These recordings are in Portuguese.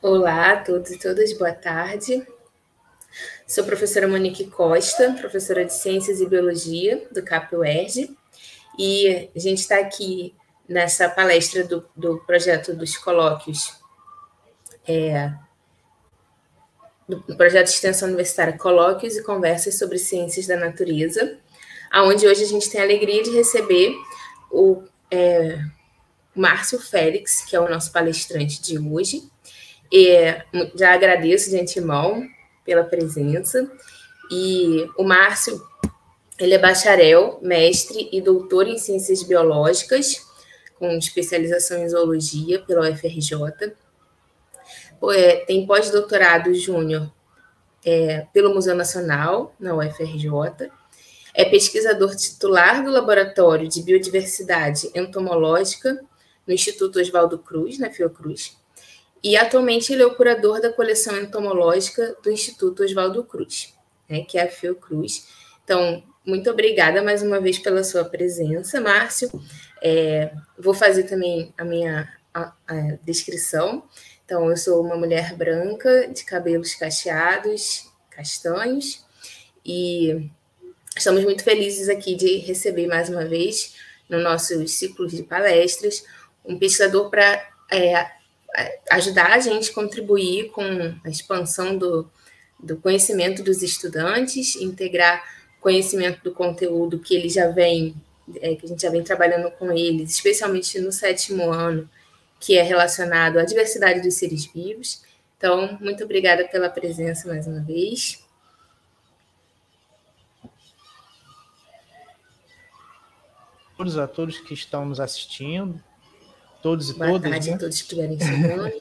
Olá a todos e todas, boa tarde. Sou professora Monique Costa, professora de Ciências e Biologia do CAPUERJ, e a gente está aqui nessa palestra do, do projeto dos colóquios, é, do projeto de extensão universitária Colóquios e Conversas sobre Ciências da Natureza, aonde hoje a gente tem a alegria de receber o é, Márcio Félix, que é o nosso palestrante de hoje, já agradeço de antemão pela presença. E o Márcio, ele é bacharel, mestre e doutor em ciências biológicas, com especialização em zoologia pela UFRJ. É, tem pós-doutorado júnior é, pelo Museu Nacional, na UFRJ. É pesquisador titular do Laboratório de Biodiversidade Entomológica no Instituto Oswaldo Cruz, na Fiocruz e atualmente ele é o curador da coleção entomológica do Instituto Oswaldo Cruz, né, que é a Fiocruz. Então, muito obrigada mais uma vez pela sua presença, Márcio. É, vou fazer também a minha a, a descrição. Então, eu sou uma mulher branca, de cabelos cacheados, castanhos, e estamos muito felizes aqui de receber mais uma vez, no nosso ciclo de palestras, um pesquisador para é, é, ajudar a gente a contribuir com a expansão do, do conhecimento dos estudantes, integrar conhecimento do conteúdo que ele já vem, é, que a gente já vem trabalhando com eles, especialmente no sétimo ano, que é relacionado à diversidade dos seres vivos. Então, muito obrigada pela presença mais uma vez. A todos que estão nos assistindo, todos e Boa todas. Boa tarde né? a todos que tiverem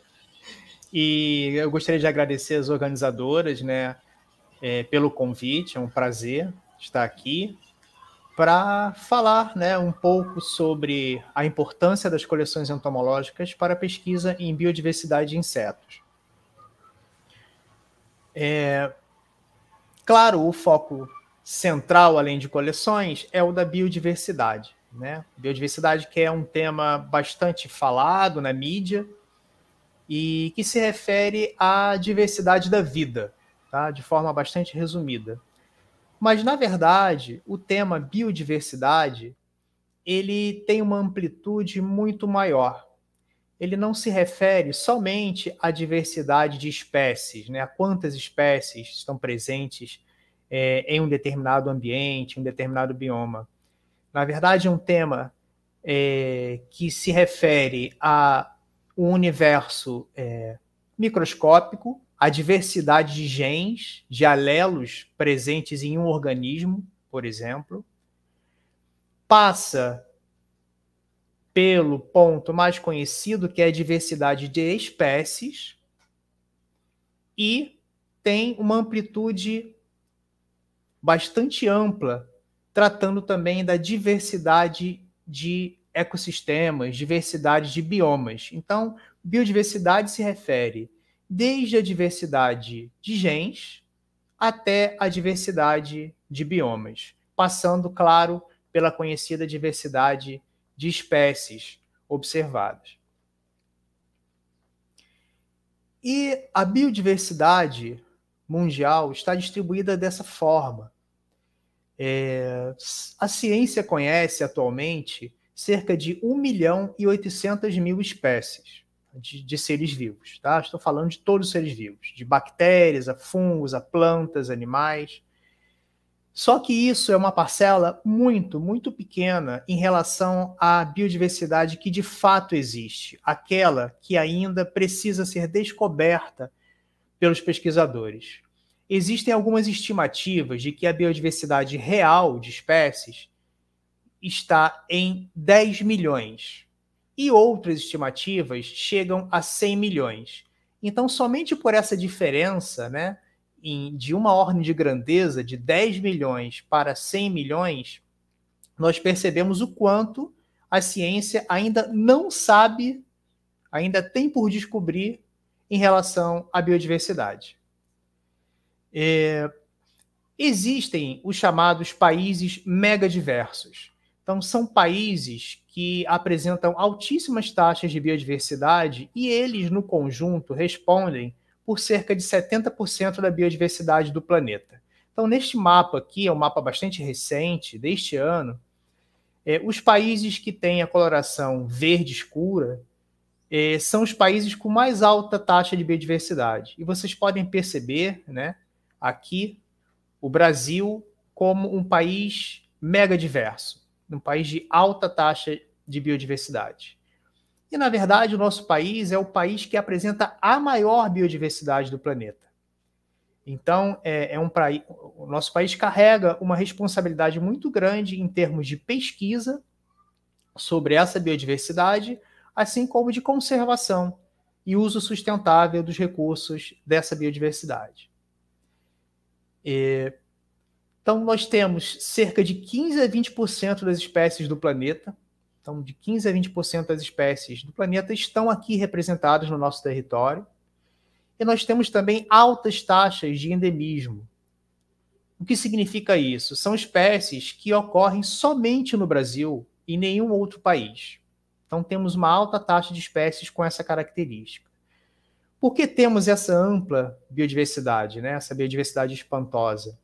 e eu gostaria de agradecer as organizadoras, né, é, pelo convite, é um prazer estar aqui para falar, né, um pouco sobre a importância das coleções entomológicas para a pesquisa em biodiversidade de insetos. É, claro, o foco central, além de coleções, é o da biodiversidade. Né? Biodiversidade que é um tema bastante falado na mídia e que se refere à diversidade da vida, tá? de forma bastante resumida. Mas, na verdade, o tema biodiversidade ele tem uma amplitude muito maior. Ele não se refere somente à diversidade de espécies, né? a quantas espécies estão presentes é, em um determinado ambiente, em um determinado bioma na verdade, um tema é, que se refere a um universo é, microscópico, a diversidade de genes, de alelos presentes em um organismo, por exemplo, passa pelo ponto mais conhecido, que é a diversidade de espécies, e tem uma amplitude bastante ampla tratando também da diversidade de ecossistemas, diversidade de biomas. Então, biodiversidade se refere desde a diversidade de genes até a diversidade de biomas, passando, claro, pela conhecida diversidade de espécies observadas. E a biodiversidade mundial está distribuída dessa forma. É, a ciência conhece atualmente cerca de 1 milhão e 800 mil espécies de, de, seres vivos. Tá? Estou falando de todos os seres vivos, de bactérias, a fungos, a plantas, animais. Só que isso é uma parcela muito, muito pequena em relação à biodiversidade que de fato existe, aquela que ainda precisa ser descoberta pelos pesquisadores existem algumas estimativas de que a biodiversidade real de espécies está em 10 milhões e outras estimativas chegam a 100 milhões. Então, somente por essa diferença, né, em, de uma ordem de grandeza de 10 milhões para 100 milhões, nós percebemos o quanto a ciência ainda não sabe, ainda tem por descobrir em relação à biodiversidade. É, existem os chamados países megadiversos. Então, são países que apresentam altíssimas taxas de biodiversidade e eles, no conjunto, respondem por cerca de 70% da biodiversidade do planeta. Então, neste mapa aqui, é um mapa bastante recente, deste ano, é, os países que têm a coloração verde escura é, são os países com mais alta taxa de biodiversidade. E vocês podem perceber, né? aqui o Brasil como um país mega diverso, um país de alta taxa de biodiversidade. E, na verdade, o nosso país é o país que apresenta a maior biodiversidade do planeta. Então, é, é um pra... o nosso país carrega uma responsabilidade muito grande em termos de pesquisa sobre essa biodiversidade, assim como de conservação e uso sustentável dos recursos dessa biodiversidade. É, então, nós temos cerca de 15 a 20% das espécies do planeta. Então, de 15 a 20% das espécies do planeta estão aqui representadas no nosso território. E nós temos também altas taxas de endemismo. O que significa isso? São espécies que ocorrem somente no Brasil e em nenhum outro país. Então, temos uma alta taxa de espécies com essa característica. Por que temos essa ampla biodiversidade, né? essa biodiversidade espantosa?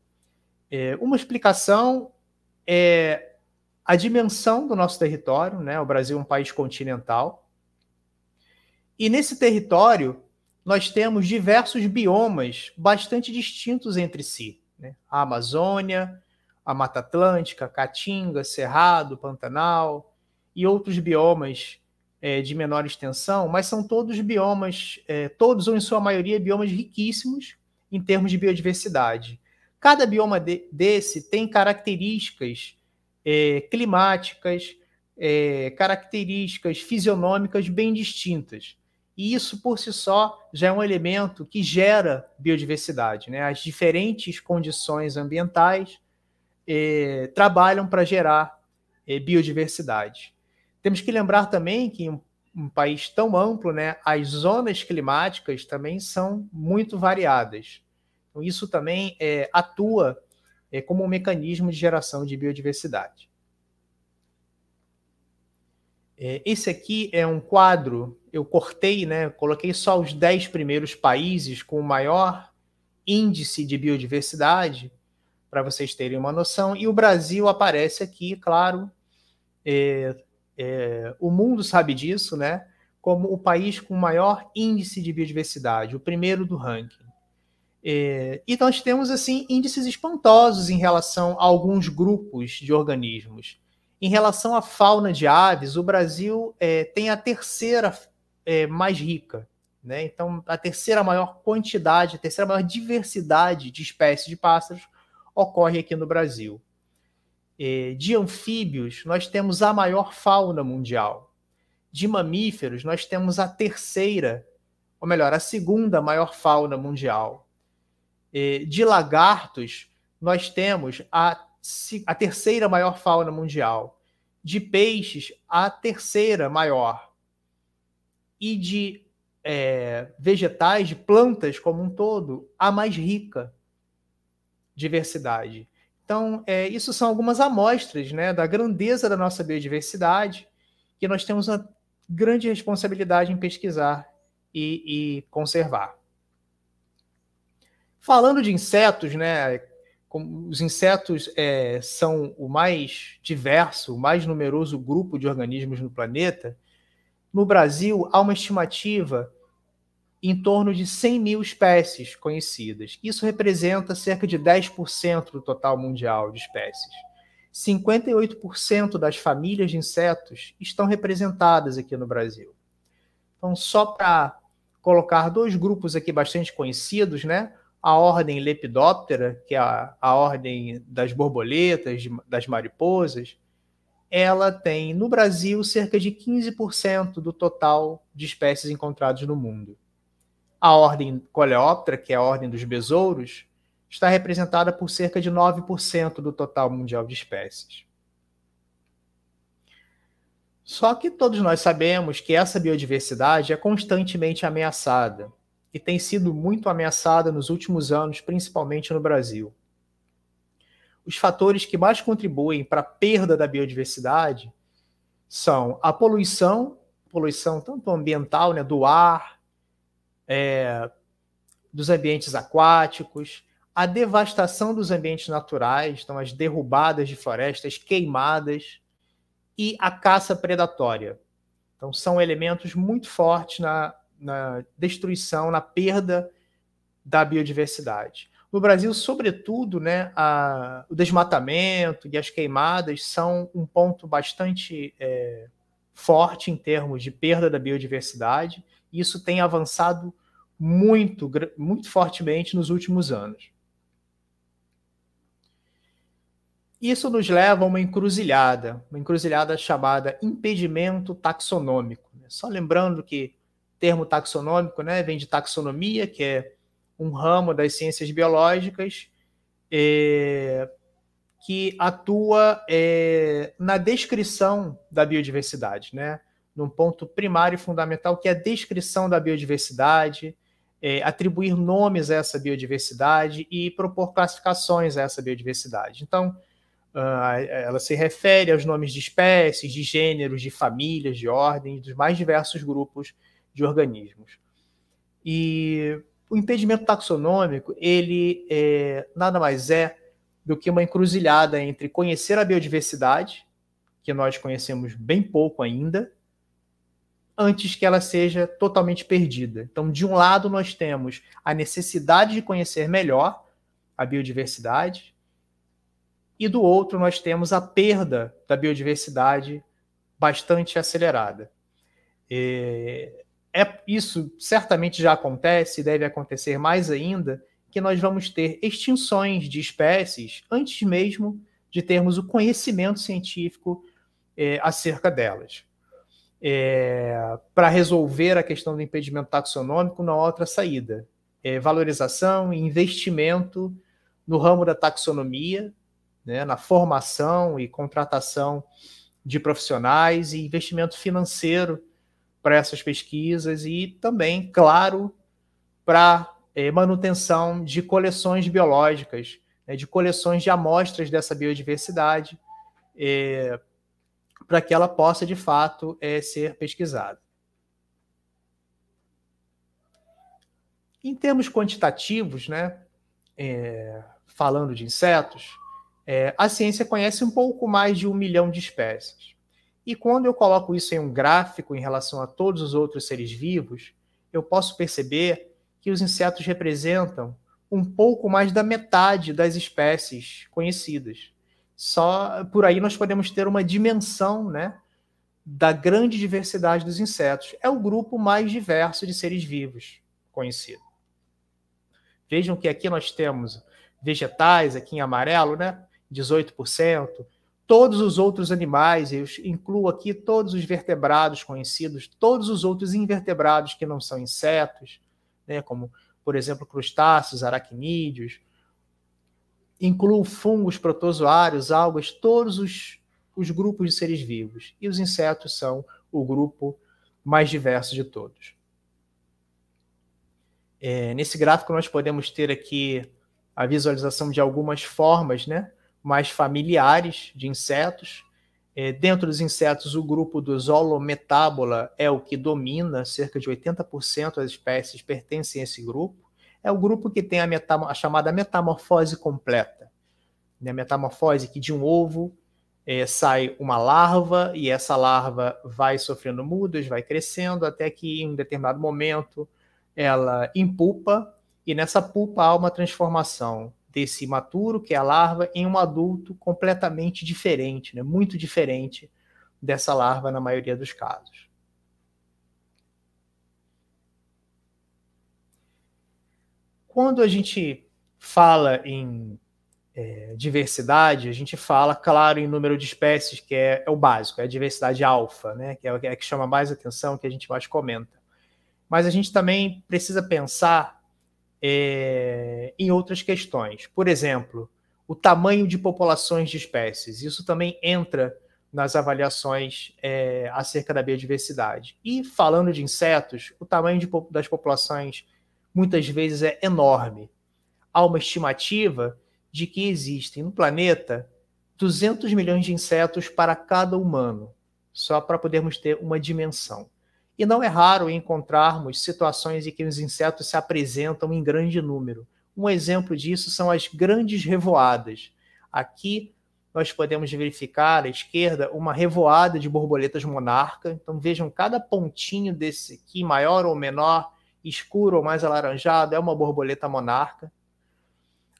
É, uma explicação é a dimensão do nosso território, né? o Brasil é um país continental, e nesse território nós temos diversos biomas bastante distintos entre si. Né? A Amazônia, a Mata Atlântica, Caatinga, Cerrado, Pantanal e outros biomas é, de menor extensão, mas são todos biomas, é, todos ou em sua maioria, biomas riquíssimos em termos de biodiversidade. Cada bioma de, desse tem características é, climáticas, é, características fisionômicas bem distintas. E isso, por si só, já é um elemento que gera biodiversidade. Né? As diferentes condições ambientais é, trabalham para gerar é, biodiversidade. Temos que lembrar também que em um país tão amplo, né, as zonas climáticas também são muito variadas. Então, isso também é, atua é, como um mecanismo de geração de biodiversidade. É, esse aqui é um quadro, eu cortei, né, coloquei só os 10 primeiros países com o maior índice de biodiversidade, para vocês terem uma noção, e o Brasil aparece aqui, claro, é, é, o mundo sabe disso, né? Como o país com maior índice de biodiversidade, o primeiro do ranking. É, e nós temos assim índices espantosos em relação a alguns grupos de organismos. Em relação à fauna de aves, o Brasil é, tem a terceira é, mais rica, né? Então, a terceira maior quantidade, a terceira maior diversidade de espécies de pássaros ocorre aqui no Brasil. É, de anfíbios, nós temos a maior fauna mundial. De mamíferos, nós temos a terceira, ou melhor, a segunda maior fauna mundial. É, de lagartos, nós temos a, a terceira maior fauna mundial. De peixes, a terceira maior. E de é, vegetais, de plantas como um todo, a mais rica diversidade. Então, é, isso são algumas amostras né, da grandeza da nossa biodiversidade, que nós temos uma grande responsabilidade em pesquisar e, e conservar. Falando de insetos, né, os insetos é, são o mais diverso, o mais numeroso grupo de organismos no planeta, no Brasil há uma estimativa em torno de 100 mil espécies conhecidas. Isso representa cerca de 10% do total mundial de espécies. 58% das famílias de insetos estão representadas aqui no Brasil. Então, só para colocar dois grupos aqui bastante conhecidos, né? A ordem Lepidoptera, que é a, a ordem das borboletas, de, das mariposas, ela tem no Brasil cerca de 15% do total de espécies encontradas no mundo. A ordem coleóptera, que é a ordem dos besouros, está representada por cerca de 9% do total mundial de espécies. Só que todos nós sabemos que essa biodiversidade é constantemente ameaçada e tem sido muito ameaçada nos últimos anos, principalmente no Brasil. Os fatores que mais contribuem para a perda da biodiversidade são a poluição, poluição tanto ambiental, né, do ar, é, dos ambientes aquáticos, a devastação dos ambientes naturais, então as derrubadas de florestas, queimadas e a caça predatória. Então são elementos muito fortes na, na destruição, na perda da biodiversidade. No Brasil, sobretudo, né, a, o desmatamento e as queimadas são um ponto bastante é, forte em termos de perda da biodiversidade. E isso tem avançado muito, muito fortemente nos últimos anos. Isso nos leva a uma encruzilhada, uma encruzilhada chamada impedimento taxonômico. Só lembrando que o termo taxonômico né, vem de taxonomia, que é um ramo das ciências biológicas é, que atua é, na descrição da biodiversidade, né? num ponto primário e fundamental, que é a descrição da biodiversidade, é, atribuir nomes a essa biodiversidade e propor classificações a essa biodiversidade. Então, uh, ela se refere aos nomes de espécies, de gêneros, de famílias, de ordens, dos mais diversos grupos de organismos. E o impedimento taxonômico, ele é, nada mais é do que uma encruzilhada entre conhecer a biodiversidade, que nós conhecemos bem pouco ainda, antes que ela seja totalmente perdida. Então, de um lado, nós temos a necessidade de conhecer melhor a biodiversidade, e do outro, nós temos a perda da biodiversidade bastante acelerada. é, é isso certamente já acontece, deve acontecer mais ainda, que nós vamos ter extinções de espécies antes mesmo de termos o conhecimento científico é, acerca delas é, para resolver a questão do impedimento taxonômico na outra saída. É, valorização e investimento no ramo da taxonomia, né, na formação e contratação de profissionais e investimento financeiro para essas pesquisas e também, claro, para é, manutenção de coleções biológicas, né, de coleções de amostras dessa biodiversidade, é, para que ela possa, de fato, é, ser pesquisada. Em termos quantitativos, né, é, falando de insetos, é, a ciência conhece um pouco mais de um milhão de espécies. E quando eu coloco isso em um gráfico em relação a todos os outros seres vivos, eu posso perceber que os insetos representam um pouco mais da metade das espécies conhecidas. Só por aí nós podemos ter uma dimensão, né, da grande diversidade dos insetos. É o grupo mais diverso de seres vivos conhecido. Vejam que aqui nós temos vegetais, aqui em amarelo, né? 18%. Todos os outros animais, eu incluo aqui todos os vertebrados conhecidos, todos os outros invertebrados que não são insetos, né? como, por exemplo, crustáceos, aracnídeos, incluam fungos, protozoários, algas, todos os, os grupos de seres vivos. E os insetos são o grupo mais diverso de todos. É, nesse gráfico, nós podemos ter aqui a visualização de algumas formas né, mais familiares de insetos. É, dentro dos insetos, o grupo dos holometábola é o que domina, cerca de 80% das espécies pertencem a esse grupo é o grupo que tem a, a chamada metamorfose completa. Né? A metamorfose que de um ovo é, sai uma larva e essa larva vai sofrendo mudas, vai crescendo, até que em um determinado momento ela empupa e nessa pupa há uma transformação desse imaturo, que é a larva, em um adulto completamente diferente, né? muito diferente dessa larva na maioria dos casos. Quando a gente fala em é, diversidade, a gente fala, claro, em número de espécies, que é, é o básico, é a diversidade alfa, né? que é, é a que chama mais atenção, que a gente mais comenta. Mas a gente também precisa pensar é, em outras questões. Por exemplo, o tamanho de populações de espécies. Isso também entra nas avaliações é, acerca da biodiversidade. E falando de insetos, o tamanho de, das populações muitas vezes é enorme. Há uma estimativa de que existem no planeta 200 milhões de insetos para cada humano, só para podermos ter uma dimensão. E não é raro encontrarmos situações em que os insetos se apresentam em grande número. Um exemplo disso são as grandes revoadas. Aqui nós podemos verificar à esquerda uma revoada de borboletas monarca. Então vejam cada pontinho desse aqui, maior ou menor, escuro ou mais alaranjado é uma borboleta monarca.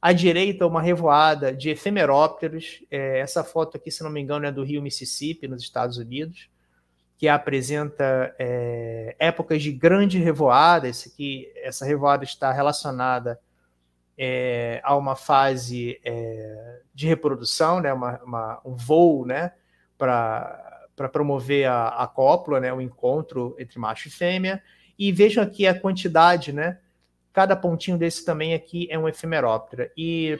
À direita, uma revoada de efemerópteros. É, essa foto aqui, se não me engano, é do rio Mississippi, nos Estados Unidos, que apresenta é, épocas de grande revoada. Esse aqui, essa revoada está relacionada é, a uma fase é, de reprodução, né? Uma, uma, um voo né? para promover a, a cópula, né? o encontro entre macho e fêmea e vejam aqui a quantidade, né? Cada pontinho desse também aqui é um efemeróptera. E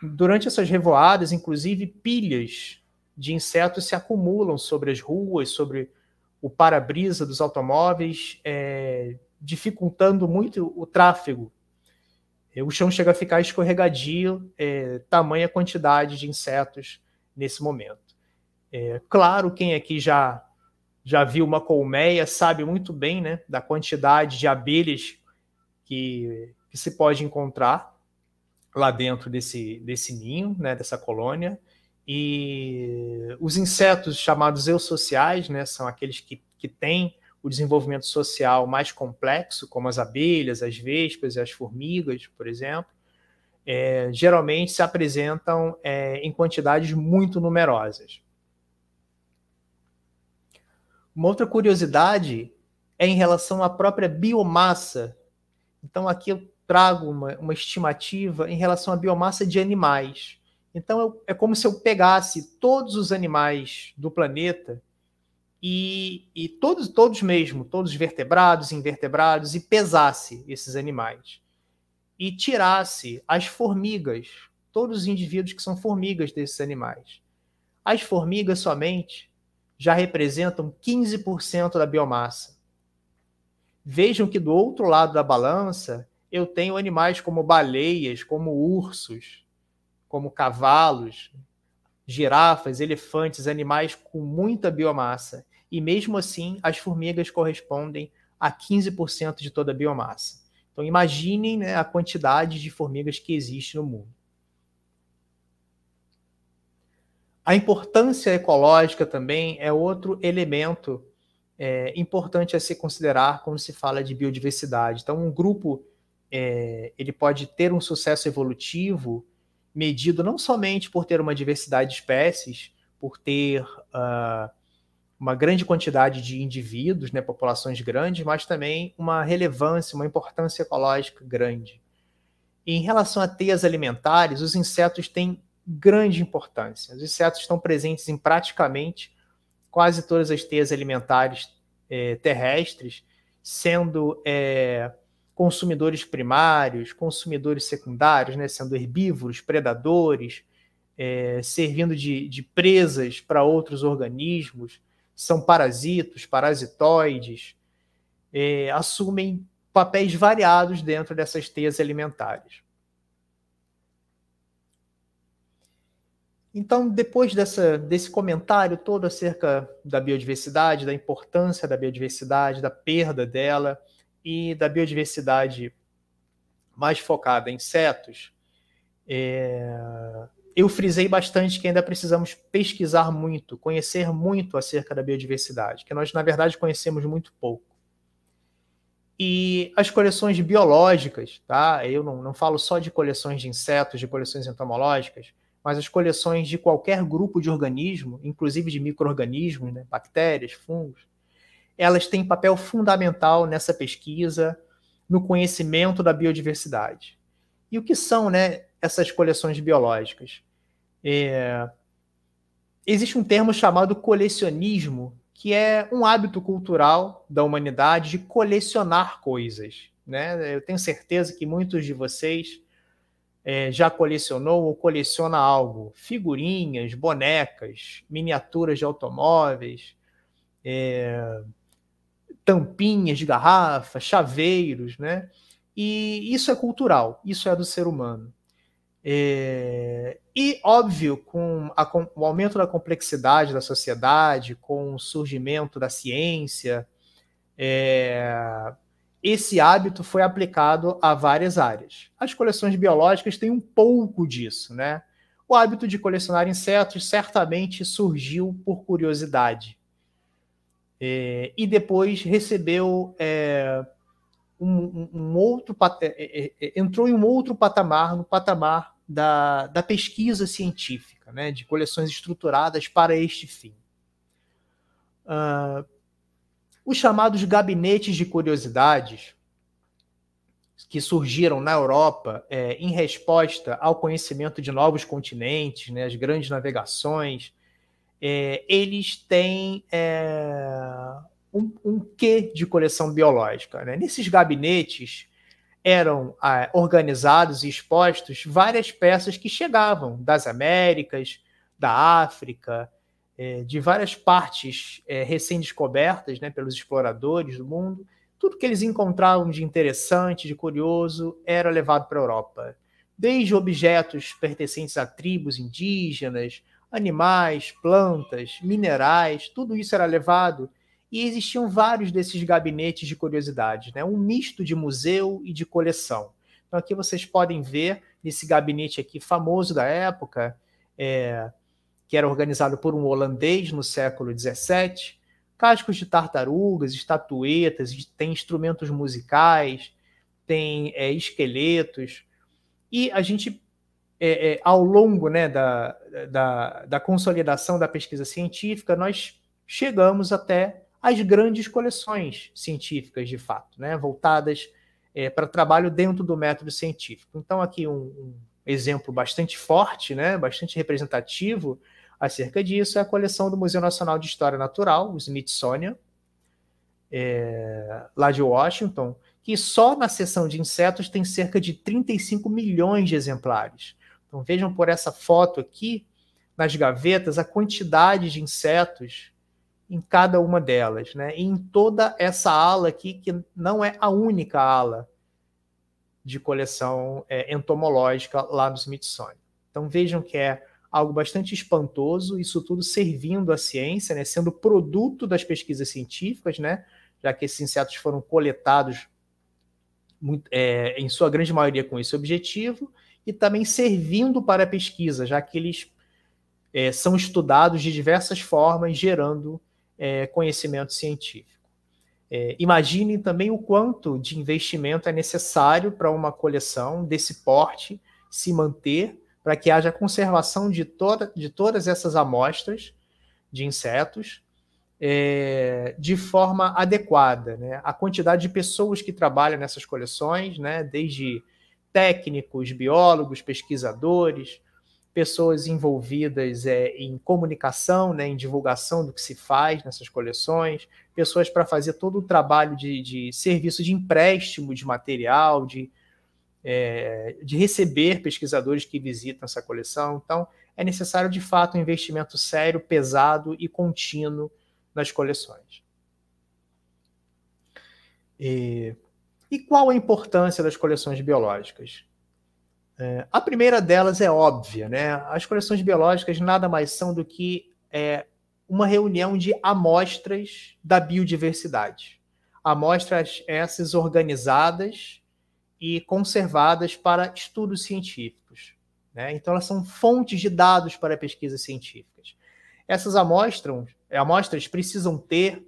durante essas revoadas, inclusive, pilhas de insetos se acumulam sobre as ruas, sobre o para-brisa dos automóveis, é, dificultando muito o tráfego. É, o chão chega a ficar escorregadio, é, tamanha quantidade de insetos nesse momento. É, claro, quem aqui já já viu uma colmeia, sabe muito bem né, da quantidade de abelhas que, que se pode encontrar lá dentro desse, desse ninho, né, dessa colônia. E os insetos chamados eusociais, né, são aqueles que, que têm o desenvolvimento social mais complexo, como as abelhas, as vespas e as formigas, por exemplo, é, geralmente se apresentam é, em quantidades muito numerosas. Uma outra curiosidade é em relação à própria biomassa. Então, aqui eu trago uma, uma estimativa em relação à biomassa de animais. Então, eu, é como se eu pegasse todos os animais do planeta e, e, todos, todos mesmo, todos vertebrados, invertebrados, e pesasse esses animais. E tirasse as formigas, todos os indivíduos que são formigas desses animais. As formigas somente já representam 15% da biomassa. Vejam que do outro lado da balança, eu tenho animais como baleias, como ursos, como cavalos, girafas, elefantes, animais com muita biomassa. E mesmo assim, as formigas correspondem a 15% de toda a biomassa. Então imaginem né, a quantidade de formigas que existe no mundo. A importância ecológica também é outro elemento é, importante a se considerar quando se fala de biodiversidade. Então, um grupo é, ele pode ter um sucesso evolutivo medido não somente por ter uma diversidade de espécies, por ter uh, uma grande quantidade de indivíduos, né, populações grandes, mas também uma relevância, uma importância ecológica grande. Em relação a teias alimentares, os insetos têm grande importância. Os insetos estão presentes em praticamente quase todas as teias alimentares é, terrestres, sendo é, consumidores primários, consumidores secundários, né, sendo herbívoros, predadores, é, servindo de, de presas para outros organismos, são parasitos, parasitoides, assumem papéis variados dentro dessas teias alimentares. Então, depois dessa, desse comentário todo acerca da biodiversidade, da importância da biodiversidade, da perda dela e da biodiversidade mais focada em insetos, é... eu frisei bastante que ainda precisamos pesquisar muito, conhecer muito acerca da biodiversidade, que nós, na verdade, conhecemos muito pouco. E as coleções biológicas, tá? Eu não, não falo só de coleções de insetos, de coleções entomológicas, mas as coleções de qualquer grupo de organismo, inclusive de micro-organismos, né, bactérias, fungos, elas têm papel fundamental nessa pesquisa, no conhecimento da biodiversidade. E o que são né, essas coleções biológicas? É... Existe um termo chamado colecionismo, que é um hábito cultural da humanidade de colecionar coisas. Né? Eu tenho certeza que muitos de vocês é, já colecionou ou coleciona algo, figurinhas, bonecas, miniaturas de automóveis, é, tampinhas de garrafa, chaveiros, né? E isso é cultural, isso é do ser humano. É, e óbvio, com, a, com, o aumento da complexidade da sociedade, com o surgimento da ciência, é, esse hábito foi aplicado a várias áreas. As coleções biológicas têm um pouco disso, né? O hábito de colecionar insetos certamente surgiu por curiosidade. É, e depois recebeu é, um, um, outro é, é, é, entrou em um outro patamar no patamar da, da pesquisa científica, né, de coleções estruturadas para este fim. Uh, os chamados gabinetes de curiosidades que surgiram na Europa é, em resposta ao conhecimento de novos continentes, né, as grandes navegações, é, eles têm é, um, um, quê de coleção biológica. Né? Nesses gabinetes eram é, organizados e expostos várias peças que chegavam das Américas, da África, é, de várias partes é, recém-descobertas né, pelos exploradores do mundo. Tudo que eles encontravam de interessante, de curioso, era levado para a Europa. Desde objetos pertencentes a tribos indígenas, animais, plantas, minerais, tudo isso era levado e existiam vários desses gabinetes de curiosidades, né? um misto de museu e de coleção. Então aqui vocês podem ver nesse gabinete aqui famoso da época, é, que era organizado por um holandês no século XVII, cascos de tartarugas, estatuetas, tem instrumentos musicais, tem é, esqueletos. E a gente, é, é, ao longo né, da, da, da consolidação da pesquisa científica, nós chegamos até as grandes coleções científicas, de fato, né, voltadas é, para trabalho dentro do método científico. Então, aqui um, um exemplo bastante forte, né, bastante representativo, acerca disso é a coleção do Museu Nacional de História Natural, o Smithsonian, é, lá de Washington, que só na seção de insetos tem cerca de 35 milhões de exemplares. Então vejam por essa foto aqui, nas gavetas, a quantidade de insetos em cada uma delas, né? E em toda essa ala aqui, que não é a única ala de coleção é, entomológica lá no Smithsonian. Então vejam que é algo bastante espantoso, isso tudo servindo à ciência, né, sendo produto das pesquisas científicas, né, já que esses insetos foram coletados muito, é, em sua grande maioria com esse objetivo, e também servindo para a pesquisa, já que eles é, são estudados de diversas formas, gerando é, conhecimento científico. É, imagine também o quanto de investimento é necessário para uma coleção desse porte se manter para que haja conservação de, toda, de todas essas amostras de insetos é, de forma adequada. Né? A quantidade de pessoas que trabalham nessas coleções, né? desde técnicos, biólogos, pesquisadores, pessoas envolvidas é, em comunicação, né, em divulgação do que se faz nessas coleções, pessoas para fazer todo o trabalho de, de, serviço de empréstimo de material, de é, de receber pesquisadores que visitam essa coleção. Então, é necessário, de fato, um investimento sério, pesado e contínuo nas coleções. E, e qual a importância das coleções biológicas? É, a primeira delas é óbvia, né? As coleções biológicas nada mais são do que é, uma reunião de amostras da biodiversidade. Amostras essas organizadas e conservadas para estudos científicos. Né? Então, elas são fontes de dados para pesquisas científicas. Essas amostras, amostras precisam ter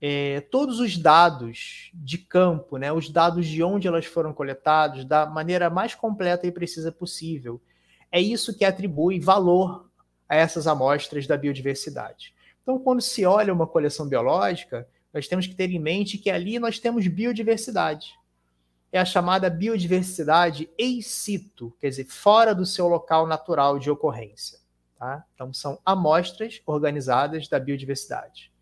é, todos os dados de campo, né? os dados de onde elas foram coletadas, da maneira mais completa e precisa possível. É isso que atribui valor a essas amostras da biodiversidade. Então, quando se olha uma coleção biológica, nós temos que ter em mente que ali nós temos biodiversidade é a chamada biodiversidade ex situ, quer dizer, fora do seu local natural de ocorrência. Tá? Então, são amostras organizadas da biodiversidade.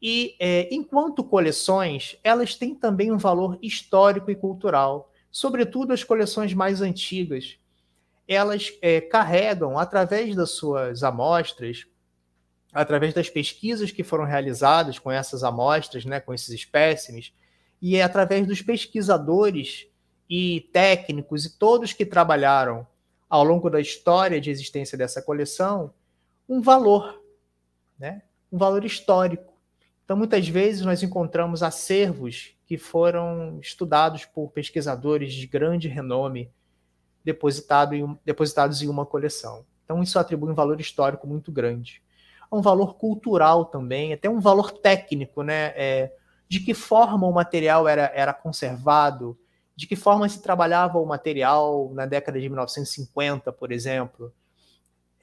E, é, enquanto coleções, elas têm também um valor histórico e cultural, sobretudo as coleções mais antigas. Elas é, carregam, através das suas amostras, através das pesquisas que foram realizadas com essas amostras, né, com esses espécimes, e é através dos pesquisadores e técnicos e todos que trabalharam ao longo da história de existência dessa coleção um valor, né? um valor histórico. Então, muitas vezes, nós encontramos acervos que foram estudados por pesquisadores de grande renome depositado em, depositados em uma coleção. Então, isso atribui um valor histórico muito grande. É um valor cultural também, até um valor técnico, né? É, de que forma o material era, era conservado, de que forma se trabalhava o material na década de 1950, por exemplo,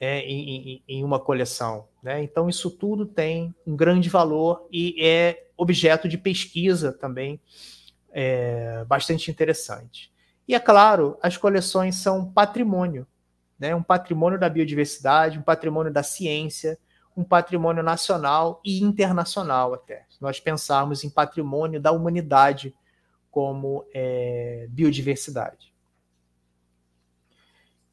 é, em, em, uma coleção. Né? Então, isso tudo tem um grande valor e é objeto de pesquisa também é, bastante interessante. E, é claro, as coleções são patrimônio, né? um patrimônio da biodiversidade, um patrimônio da ciência, um patrimônio nacional e internacional até. Se nós pensarmos em patrimônio da humanidade como é, biodiversidade.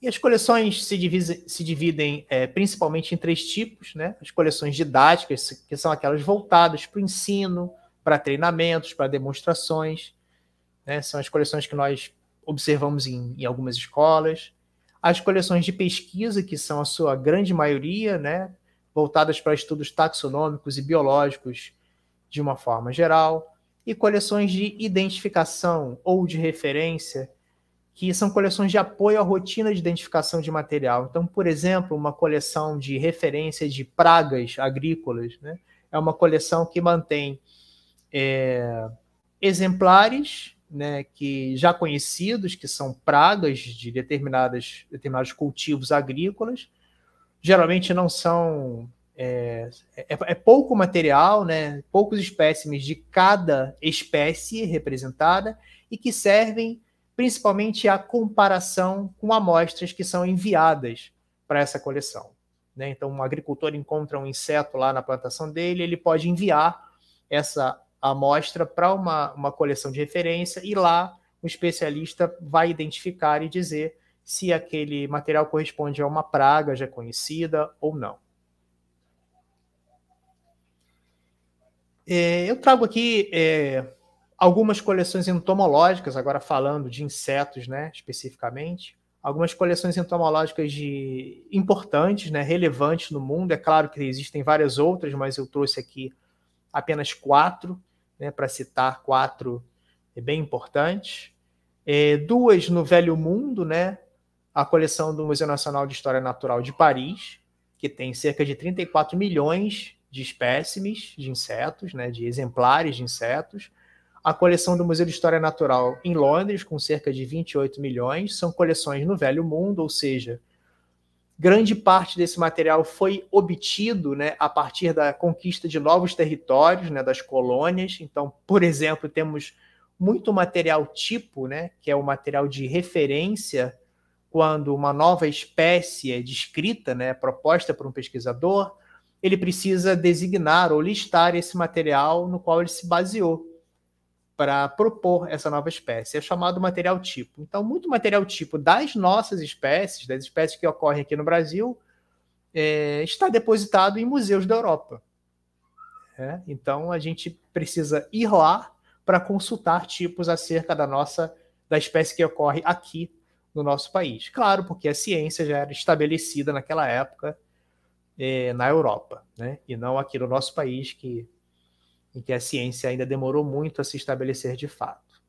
E as coleções se, divisa, se dividem é, principalmente em três tipos, né? As coleções didáticas, que são aquelas voltadas para o ensino, para treinamentos, para demonstrações. Né? São as coleções que nós observamos em, em algumas escolas. As coleções de pesquisa, que são a sua grande maioria, né? voltadas para estudos taxonômicos e biológicos de uma forma geral, e coleções de identificação ou de referência, que são coleções de apoio à rotina de identificação de material. Então, por exemplo, uma coleção de referência de pragas agrícolas, né? é uma coleção que mantém é, exemplares né, que já conhecidos, que são pragas de determinadas, determinados cultivos agrícolas, geralmente não são. É, é, é pouco material, né? poucos espécimes de cada espécie representada e que servem principalmente à comparação com amostras que são enviadas para essa coleção. Né? Então, um agricultor encontra um inseto lá na plantação dele, ele pode enviar essa amostra para uma, uma coleção de referência e lá um especialista vai identificar e dizer se aquele material corresponde a uma praga já conhecida ou não. É, eu trago aqui é, algumas coleções entomológicas, agora falando de insetos né, especificamente. Algumas coleções entomológicas de, importantes, né, relevantes no mundo. É claro que existem várias outras, mas eu trouxe aqui apenas quatro, né, para citar quatro é bem importantes. É, duas no Velho Mundo, né? a coleção do Museu Nacional de História Natural de Paris, que tem cerca de 34 milhões de espécimes de insetos, né, de exemplares de insetos. A coleção do Museu de História Natural em Londres, com cerca de 28 milhões, são coleções no Velho Mundo, ou seja, grande parte desse material foi obtido né, a partir da conquista de novos territórios, né, das colônias. Então, por exemplo, temos muito material tipo, né, que é o material de referência quando uma nova espécie é descrita, né, proposta por um pesquisador, ele precisa designar ou listar esse material no qual ele se baseou para propor essa nova espécie. É chamado material tipo. Então, muito material tipo das nossas espécies, das espécies que ocorrem aqui no Brasil, é, está depositado em museus da Europa. É? Então, a gente precisa ir lá para consultar tipos acerca da nossa da espécie que ocorre aqui no nosso país. Claro, porque a ciência já era estabelecida naquela época é, na Europa, né? e não aqui no nosso país, que, em que a ciência ainda demorou muito a se estabelecer de fato.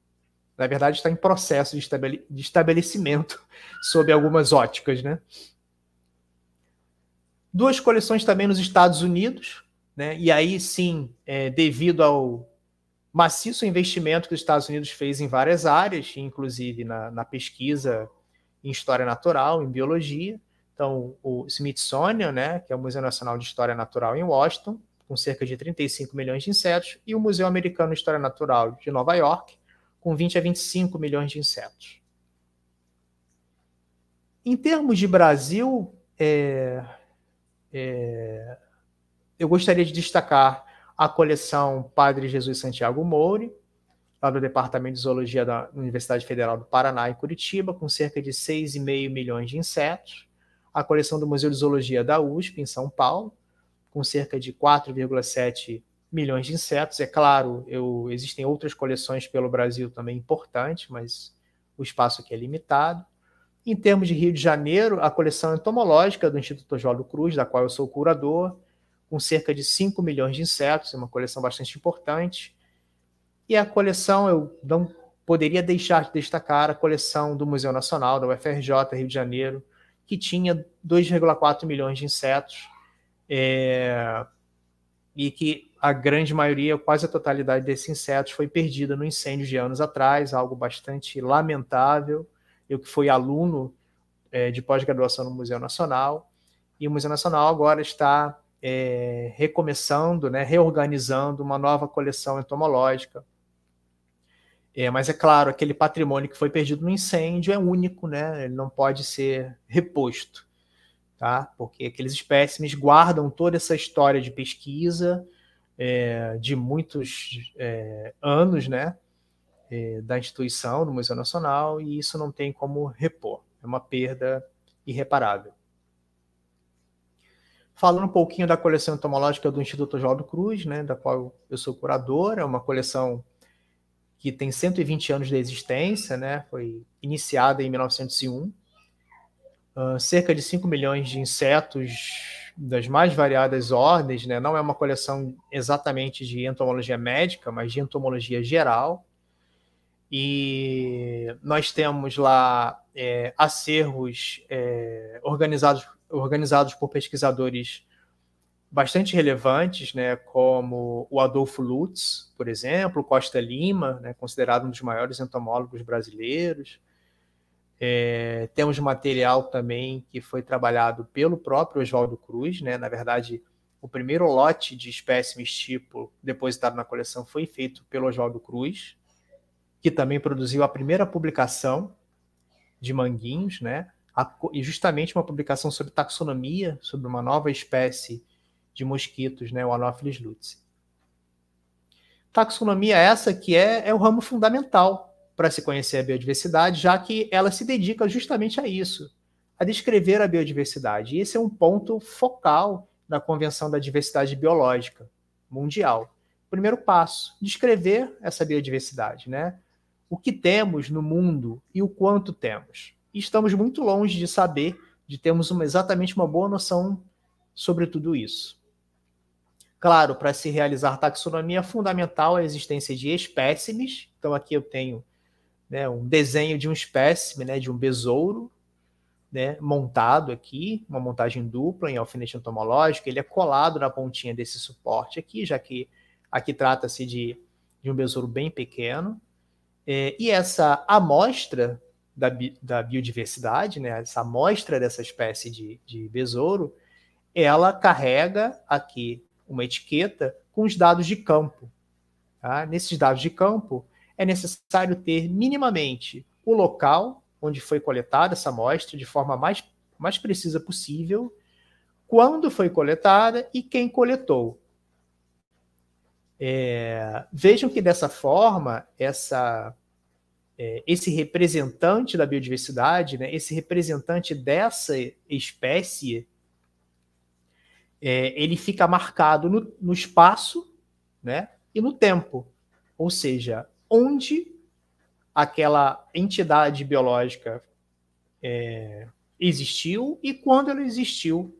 Na verdade, está em processo de, estabele de estabelecimento sob algumas óticas. Né? Duas coleções também nos Estados Unidos, né? e aí sim, é, devido ao maciço investimento que os Estados Unidos fez em várias áreas, inclusive na, na pesquisa em História Natural, em Biologia. Então, o Smithsonian, né, que é o Museu Nacional de História Natural em Washington, com cerca de 35 milhões de insetos, e o Museu Americano de História Natural de Nova York, com 20 a 25 milhões de insetos. Em termos de Brasil, é, é, eu gostaria de destacar a coleção Padre Jesus Santiago Moure, lá do Departamento de Zoologia da Universidade Federal do Paraná, em Curitiba, com cerca de 6,5 milhões de insetos. A coleção do Museu de Zoologia da USP, em São Paulo, com cerca de 4,7 milhões de insetos. É claro, eu, existem outras coleções pelo Brasil também importantes, mas o espaço aqui é limitado. Em termos de Rio de Janeiro, a coleção entomológica do Instituto Oswaldo Cruz, da qual eu sou curador, com cerca de 5 milhões de insetos, é uma coleção bastante importante. E a coleção, eu não poderia deixar de destacar a coleção do Museu Nacional, da UFRJ, Rio de Janeiro, que tinha 2,4 milhões de insetos, é, e que a grande maioria, quase a totalidade desses insetos, foi perdida no incêndio de anos atrás, algo bastante lamentável. Eu que fui aluno é, de pós-graduação no Museu Nacional, e o Museu Nacional agora está é, recomeçando, né, reorganizando uma nova coleção entomológica, é, mas é claro, aquele patrimônio que foi perdido no incêndio é único, né? Ele não pode ser reposto, tá? Porque aqueles espécimes guardam toda essa história de pesquisa é, de muitos é, anos, né? É, da instituição, do Museu Nacional, e isso não tem como repor. É uma perda irreparável. Falando um pouquinho da coleção entomológica do Instituto Oswaldo Cruz, né, da qual eu sou curador, é uma coleção que tem 120 anos de existência, né? Foi iniciada em 1901. Uh, ah, cerca de 5 milhões de insetos das mais variadas ordens, né? Não é uma coleção exatamente de entomologia médica, mas de entomologia geral. E nós temos lá é, acervos é, organizados, organizados por pesquisadores bastante relevantes, né, como o Adolfo Lutz, por exemplo, Costa Lima, né, considerado um dos maiores entomólogos brasileiros. É, temos material também que foi trabalhado pelo próprio Oswaldo Cruz, né, na verdade, o primeiro lote de espécimes tipo depositado na coleção foi feito pelo Oswaldo Cruz, que também produziu a primeira publicação de manguinhos, né? e justamente uma publicação sobre taxonomia, sobre uma nova espécie de mosquitos, né, o Anopheles lutz. Taxonomia essa que é, é o ramo fundamental para se conhecer a biodiversidade, já que ela se dedica justamente a isso, a descrever a biodiversidade. E esse é um ponto focal da Convenção da Diversidade Biológica Mundial. Primeiro passo, descrever essa biodiversidade, né? O que temos no mundo e o quanto temos. E estamos muito longe de saber, de termos uma, exatamente uma boa noção sobre tudo isso. Claro, para se realizar taxonomia é fundamental a existência de espécimes. Então aqui eu tenho né, um desenho de um espécime, né, de um besouro, né, montado aqui, uma montagem dupla em alfinete entomológico. Ele é colado na pontinha desse suporte aqui, já que aqui trata-se de, de um besouro bem pequeno. É, e essa amostra da, da, biodiversidade, né, essa amostra dessa espécie de, de besouro, ela carrega aqui uma etiqueta com os dados de campo. Tá? Nesses dados de campo, é necessário ter minimamente o local onde foi coletada essa amostra de forma mais, mais precisa possível, quando foi coletada e quem coletou. É, vejam que dessa forma, essa, é, esse representante da biodiversidade, né, esse representante dessa espécie é, ele fica marcado no, no espaço né, e no tempo. Ou seja, onde aquela entidade biológica é, existiu e quando ela existiu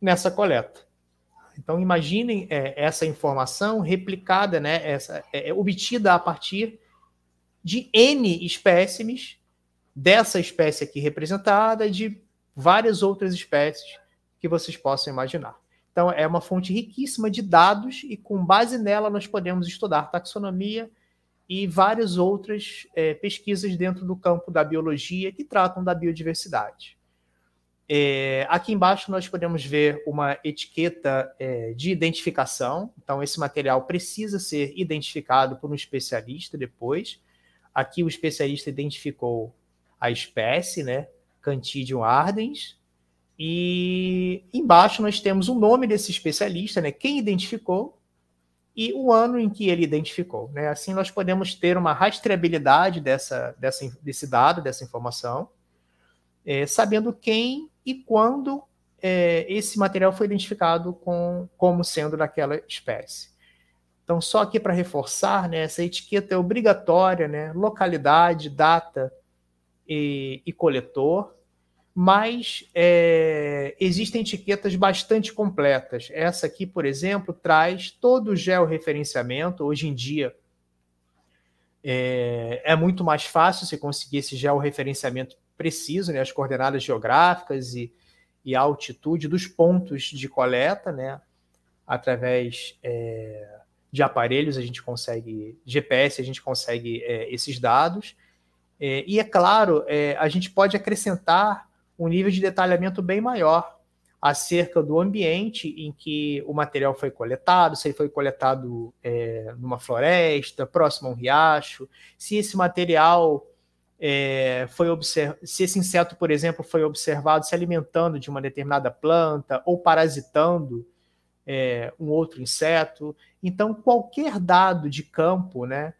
nessa coleta. Então imaginem é, essa informação replicada, né, essa, é, é obtida a partir de N espécimes, dessa espécie aqui representada, de várias outras espécies que vocês possam imaginar. Então, é uma fonte riquíssima de dados e, com base nela, nós podemos estudar taxonomia e várias outras é, pesquisas dentro do campo da biologia que tratam da biodiversidade. É, aqui embaixo nós podemos ver uma etiqueta é, de identificação, então esse material precisa ser identificado por um especialista depois. Aqui o especialista identificou a espécie, né, Cantidium ardens, e embaixo nós temos o nome desse especialista, né? Quem identificou e o ano em que ele identificou, né? Assim nós podemos ter uma rastreabilidade dessa, dessa desse dado, dessa informação, é, sabendo quem e quando é, esse material foi identificado com, como sendo daquela espécie. Então, só aqui para reforçar, né, essa etiqueta é obrigatória, né, localidade, data e, e coletor, mas é, existem etiquetas bastante completas. Essa aqui, por exemplo, traz todo o georreferenciamento. Hoje em dia é, é muito mais fácil você conseguir esse georreferenciamento preciso, né, as coordenadas geográficas e, e a altitude dos pontos de coleta, né, através é, de aparelhos a gente consegue, GPS a gente consegue é, esses dados. É, e é claro, é, a gente pode acrescentar um nível de detalhamento bem maior acerca do ambiente em que o material foi coletado, se ele foi coletado é, numa floresta, próximo a um riacho, se esse material é, foi se esse inseto, por exemplo, foi observado se alimentando de uma determinada planta ou parasitando é, um outro inseto. Então, qualquer dado de campo, né,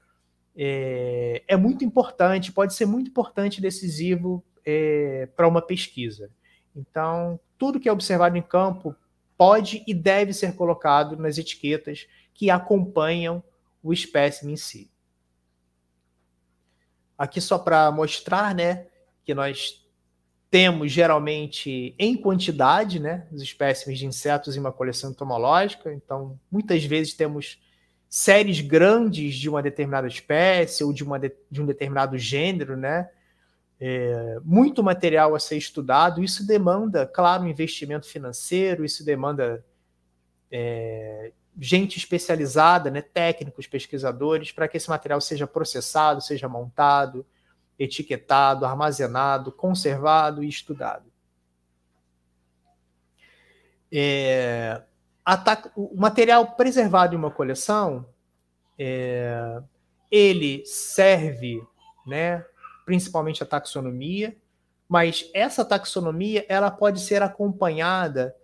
é, é muito importante, pode ser muito importante, decisivo é, para uma pesquisa. Então, tudo que é observado em campo pode e deve ser colocado nas etiquetas que acompanham o espécime em si. Aqui só para mostrar, né, que nós temos geralmente em quantidade, né, os espécimes de insetos em uma coleção entomológica. Então, muitas vezes temos séries grandes de uma determinada espécie ou de, uma de, de um determinado gênero, né? é, muito material a ser estudado. Isso demanda, claro, investimento financeiro, isso demanda é, gente especializada, né, técnicos, pesquisadores, para que esse material seja processado, seja montado, etiquetado, armazenado, conservado e estudado. É, o material preservado em uma coleção, é, ele serve né, principalmente a taxonomia, mas essa taxonomia ela pode ser acompanhada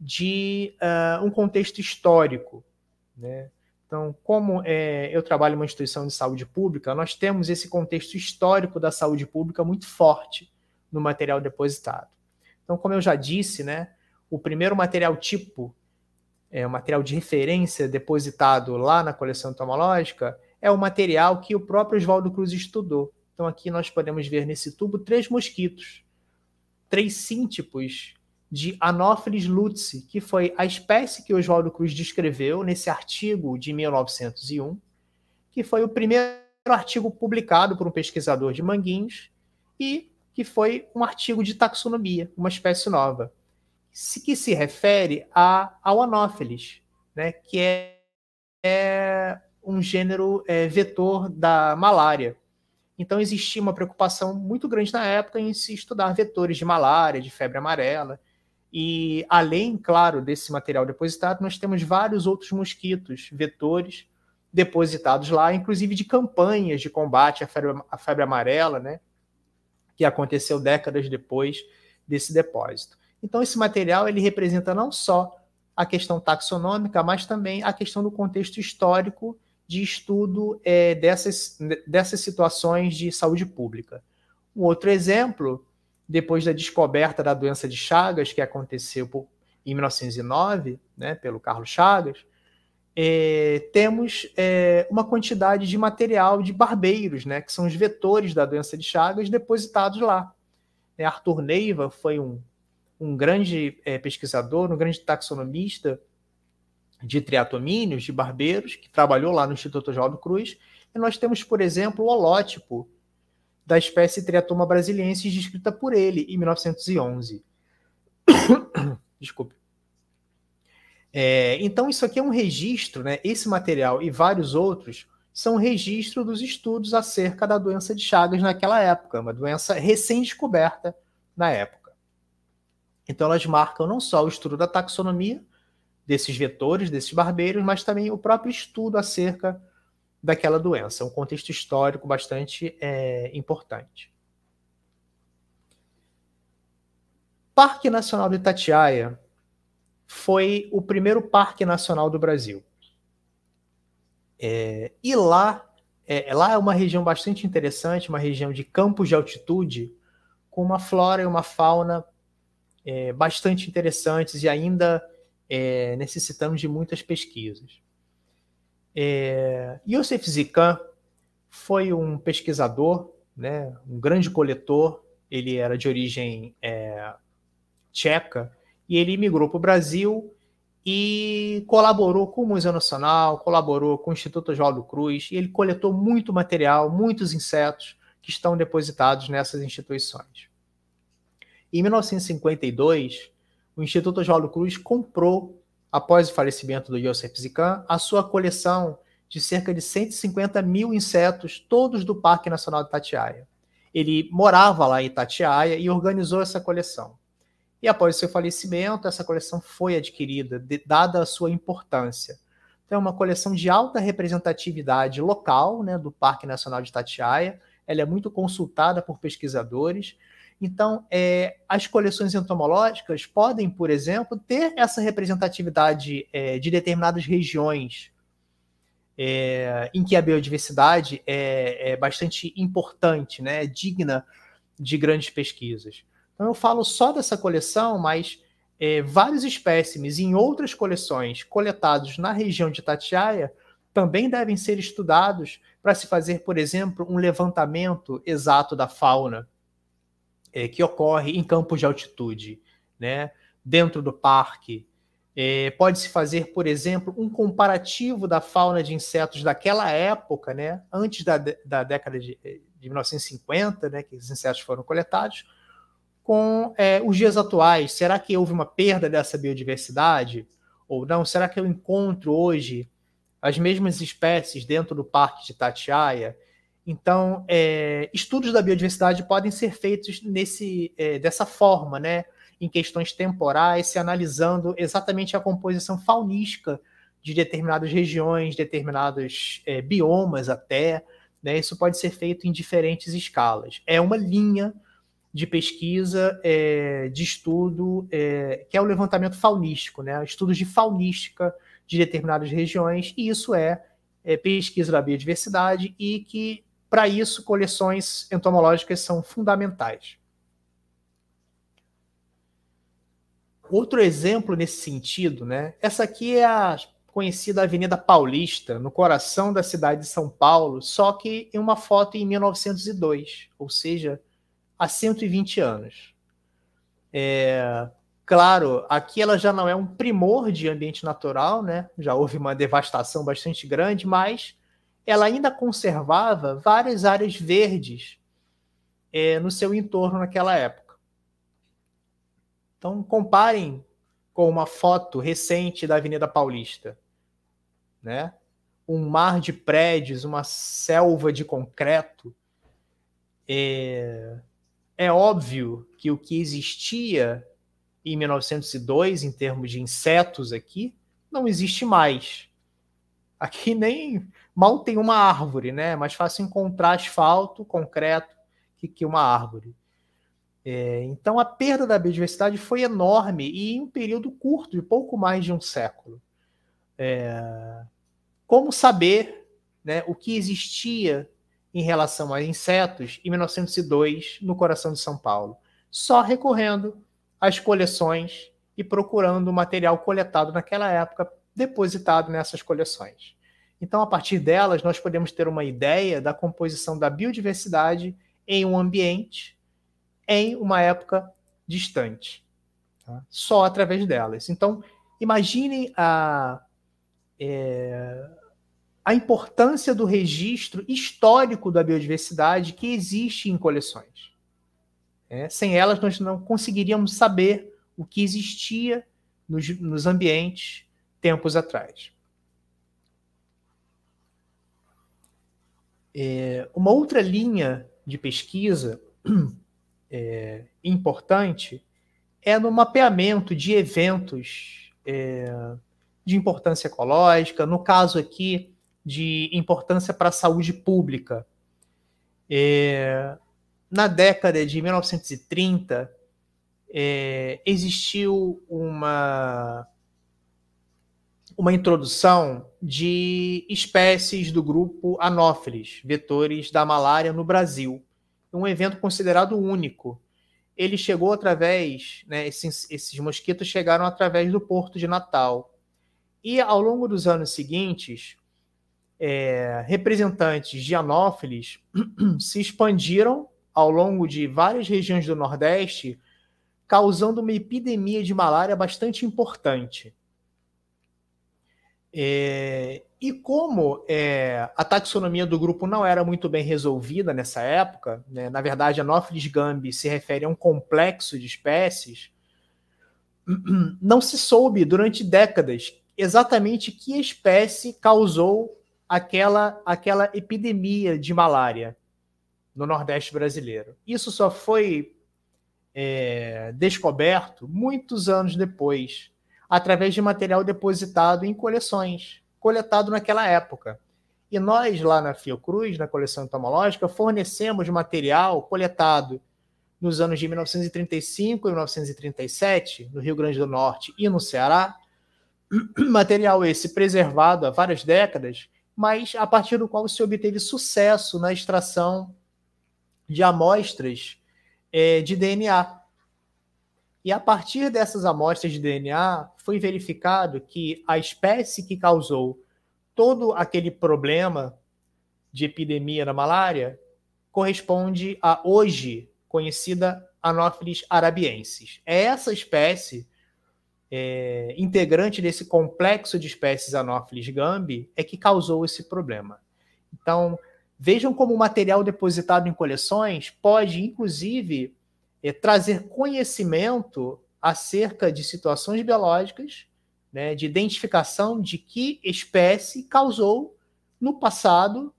de uh, um contexto histórico. Né? Então, como é, eu trabalho em uma instituição de saúde pública, nós temos esse contexto histórico da saúde pública muito forte no material depositado. Então, como eu já disse, né, o primeiro material tipo, é, o material de referência depositado lá na coleção entomológica, é o material que o próprio Oswaldo Cruz estudou, então aqui nós podemos ver nesse tubo três mosquitos, três síntipos de Anopheles lutzi, que foi a espécie que Oswaldo Cruz descreveu nesse artigo de 1901, que foi o primeiro artigo publicado por um pesquisador de Manguinhos e que foi um artigo de taxonomia, uma espécie nova, que se refere a, ao Anopheles, né, que é, é um gênero é, vetor da malária. Então existia uma preocupação muito grande na época em se estudar vetores de malária, de febre amarela. E além, claro, desse material depositado, nós temos vários outros mosquitos, vetores depositados lá, inclusive de campanhas de combate à febre, à febre amarela, né? Que aconteceu décadas depois desse depósito. Então, esse material ele representa não só a questão taxonômica, mas também a questão do contexto histórico de estudo é, dessas, dessas situações de saúde pública. Um outro exemplo, depois da descoberta da doença de Chagas, que aconteceu por, em 1909, né, pelo Carlos Chagas, é, temos é, uma quantidade de material de barbeiros, né, que são os vetores da doença de Chagas, depositados lá. É, Arthur Neiva foi um, um grande é, pesquisador, um grande taxonomista, de triatomínios, de barbeiros, que trabalhou lá no Instituto João Cruz, e nós temos, por exemplo, o holótipo da espécie Triatoma brasiliensis descrita por ele em 1911. Desculpe. É, então, isso aqui é um registro, né? Esse material e vários outros são registro dos estudos acerca da doença de Chagas naquela época, uma doença recém-descoberta na época. Então, elas marcam não só o estudo da taxonomia, desses vetores, desses barbeiros, mas também o próprio estudo acerca daquela doença, é um contexto histórico bastante é, importante. Parque Nacional do Itatiaia foi o primeiro parque nacional do Brasil. É, e lá é, lá é uma região bastante interessante, uma região de campos de altitude, com uma flora e uma fauna é, bastante interessantes e ainda é, necessitamos de muitas pesquisas. É, Youssef Zikan foi um pesquisador, né, um grande coletor, ele era de origem é, tcheca, e ele migrou para o Brasil e colaborou com o Museu Nacional, colaborou com o Instituto Oswaldo Cruz, e ele coletou muito material, muitos insetos que estão depositados nessas instituições. Em 1952, o Instituto Oswaldo Cruz comprou, após o falecimento do Yosef Zican, a sua coleção de cerca de 150 mil insetos, todos do Parque Nacional de Itatiaia. Ele morava lá em Itatiaia e organizou essa coleção. E após o seu falecimento, essa coleção foi adquirida, de, dada a sua importância. Então, é uma coleção de alta representatividade local, né, do Parque Nacional de Itatiaia. Ela é muito consultada por pesquisadores, então, é, as coleções entomológicas podem, por exemplo, ter essa representatividade é, de determinadas regiões é, em que a biodiversidade é, é bastante importante, né, digna de grandes pesquisas. Então, eu falo só dessa coleção, mas é, vários espécimes em outras coleções coletados na região de Tatiaia também devem ser estudados para se fazer, por exemplo, um levantamento exato da fauna é, que ocorre em campos de altitude, né? dentro do parque. É, Pode-se fazer, por exemplo, um comparativo da fauna de insetos daquela época, né? antes da, da década de, eh, de 1950, né? que os insetos foram coletados, com é, os dias atuais. Será que houve uma perda dessa biodiversidade? Ou não? Será que eu encontro hoje as mesmas espécies dentro do parque de Tatiaia? Então, é, estudos da biodiversidade podem ser feitos nesse, é, dessa forma, né? em questões temporais, se analisando exatamente a composição faunística de determinadas regiões, determinados é, biomas até. Né? Isso pode ser feito em diferentes escalas. É uma linha de pesquisa, é, de estudo, é, que é o levantamento faunístico, né? estudos de faunística de determinadas regiões, e isso é, é pesquisa da biodiversidade e que para isso, coleções entomológicas são fundamentais. Outro exemplo nesse sentido, né? Essa aqui é a conhecida Avenida Paulista, no coração da cidade de São Paulo, só que em uma foto em 1902, ou seja, há 120 anos. É, claro, aqui ela já não é um primor de ambiente natural, né? Já houve uma devastação bastante grande, mas ela ainda conservava várias áreas verdes é, no seu entorno naquela época. Então, comparem com uma foto recente da Avenida Paulista, né? Um mar de prédios, uma selva de concreto. É, é óbvio que o que existia em 1902, em termos de insetos aqui, não existe mais. Aqui nem mal tem uma árvore, né? É mais fácil encontrar asfalto, concreto, que, que uma árvore. É, então a perda da biodiversidade foi enorme e em um período curto, de pouco mais de um século. É, como saber né, o que existia em relação a insetos em 1902 no coração de São Paulo? Só recorrendo às coleções e procurando o material coletado naquela época, depositado nessas coleções. Então, a partir delas, nós podemos ter uma ideia da composição da biodiversidade em um ambiente em uma época distante, tá? só através delas. Então, imaginem a, é, a importância do registro histórico da biodiversidade que existe em coleções. É, sem elas, nós não conseguiríamos saber o que existia nos, nos ambientes tempos atrás. É, uma outra linha de pesquisa é, importante é no mapeamento de eventos é, de importância ecológica, no caso aqui de importância para a saúde pública. É, na década de 1930, é, existiu uma uma introdução de espécies do grupo Anopheles, vetores da malária no Brasil. Um evento considerado único. Ele chegou através, né, esses, esses mosquitos chegaram através do Porto de Natal. E ao longo dos anos seguintes, é, representantes de Anopheles se expandiram ao longo de várias regiões do Nordeste, causando uma epidemia de malária bastante importante. É, e como é, a taxonomia do grupo não era muito bem resolvida nessa época, né, na verdade, a Anopheles gambi se refere a um complexo de espécies, não se soube durante décadas exatamente que espécie causou aquela, aquela epidemia de malária no Nordeste brasileiro. Isso só foi é, descoberto muitos anos depois através de material depositado em coleções, coletado naquela época. E nós, lá na Fiocruz, na coleção entomológica, fornecemos material coletado nos anos de 1935 e 1937, no Rio Grande do Norte e no Ceará. Material esse preservado há várias décadas, mas a partir do qual se obteve sucesso na extração de amostras é, de DNA e a partir dessas amostras de DNA, foi verificado que a espécie que causou todo aquele problema de epidemia da malária corresponde a hoje conhecida Anopheles arabiensis. É essa espécie é, integrante desse complexo de espécies Anopheles gambi é que causou esse problema. Então, vejam como o material depositado em coleções pode, inclusive, é trazer conhecimento acerca de situações biológicas, né, de identificação de que espécie causou no passado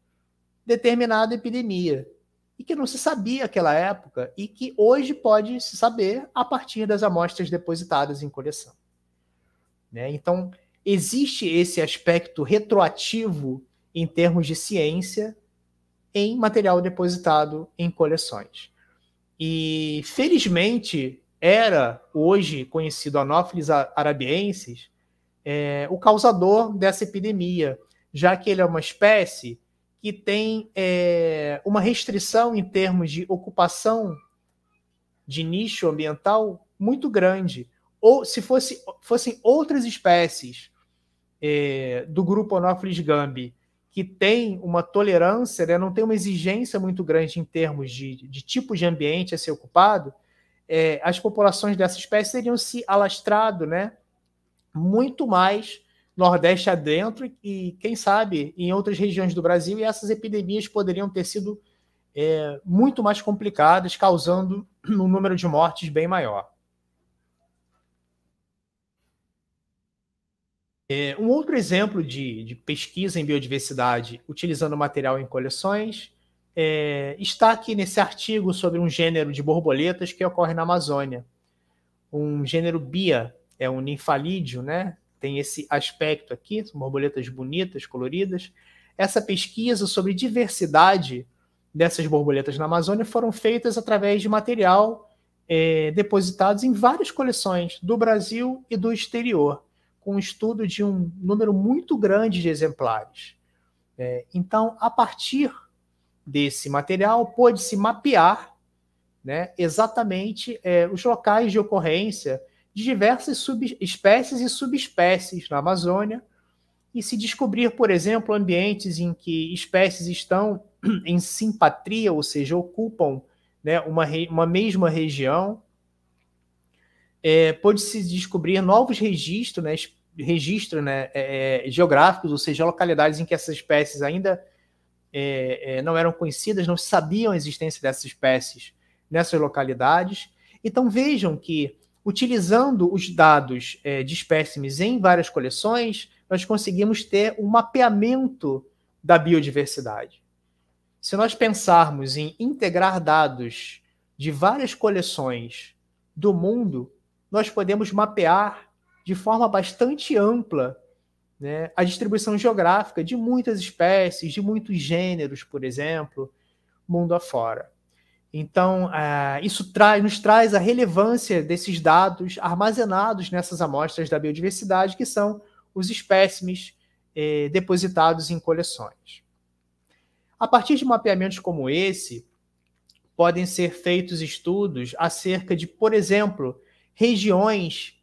determinada epidemia e que não se sabia naquela época e que hoje pode se saber a partir das amostras depositadas em coleção. Né? Então, existe esse aspecto retroativo em termos de ciência em material depositado em coleções. E felizmente era hoje conhecido Anopheles arabiensis é, o causador dessa epidemia, já que ele é uma espécie que tem é, uma restrição em termos de ocupação de nicho ambiental muito grande. Ou se fosse, fossem outras espécies é, do grupo Anopheles gambi que tem uma tolerância, né, não tem uma exigência muito grande em termos de, de tipo de ambiente a ser ocupado, é, as populações dessa espécie teriam se alastrado né, muito mais Nordeste adentro e, quem sabe, em outras regiões do Brasil, e essas epidemias poderiam ter sido é, muito mais complicadas, causando um número de mortes bem maior. É, um outro exemplo de, de, pesquisa em biodiversidade utilizando material em coleções é, está aqui nesse artigo sobre um gênero de borboletas que ocorre na Amazônia. Um gênero bia, é um ninfalídeo, né? Tem esse aspecto aqui, são borboletas bonitas, coloridas. Essa pesquisa sobre diversidade dessas borboletas na Amazônia foram feitas através de material é, depositados em várias coleções do Brasil e do exterior com o estudo de um número muito grande de exemplares. É, então, a partir desse material, pôde-se mapear né, exatamente é, os locais de ocorrência de diversas espécies e subespécies na Amazônia, e se descobrir, por exemplo, ambientes em que espécies estão em simpatria, ou seja, ocupam né, uma, uma mesma região, é, pôde-se descobrir novos registros, né, registros né, é, é, geográficos, ou seja, localidades em que essas espécies ainda é, é, não eram conhecidas, não sabiam a existência dessas espécies nessas localidades. Então vejam que, utilizando os dados é, de espécimes em várias coleções, nós conseguimos ter um mapeamento da biodiversidade. Se nós pensarmos em integrar dados de várias coleções do mundo, nós podemos mapear de forma bastante ampla né, a distribuição geográfica de muitas espécies, de muitos gêneros, por exemplo, mundo afora. Então, uh, isso nos traz a relevância desses dados armazenados nessas amostras da biodiversidade, que são os espécimes eh, depositados em coleções. A partir de mapeamentos como esse, podem ser feitos estudos acerca de, por exemplo, regiões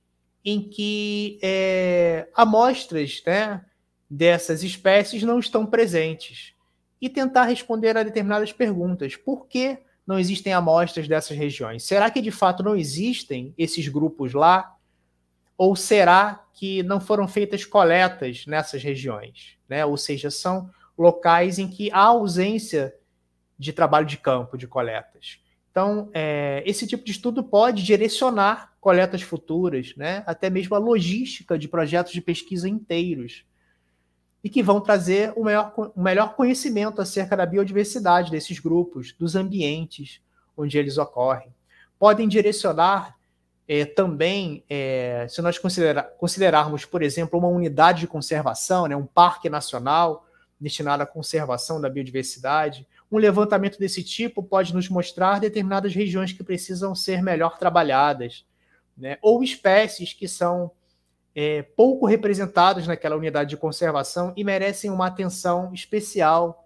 em que é, amostras né, dessas espécies não estão presentes e tentar responder a determinadas perguntas. Por que não existem amostras dessas regiões? Será que de fato não existem esses grupos lá? Ou será que não foram feitas coletas nessas regiões? Né? Ou seja, são locais em que há ausência de trabalho de campo, de coletas. Então, é, esse tipo de estudo pode direcionar coletas futuras, né? até mesmo a logística de projetos de pesquisa inteiros, e que vão trazer o melhor, o melhor conhecimento acerca da biodiversidade desses grupos, dos ambientes onde eles ocorrem. Podem direcionar é, também, é, se nós considerarmos, por exemplo, uma unidade de conservação, né, um parque nacional destinado à conservação da biodiversidade, um levantamento desse tipo pode nos mostrar determinadas regiões que precisam ser melhor trabalhadas, né? ou espécies que são é, pouco representadas naquela unidade de conservação e merecem uma atenção especial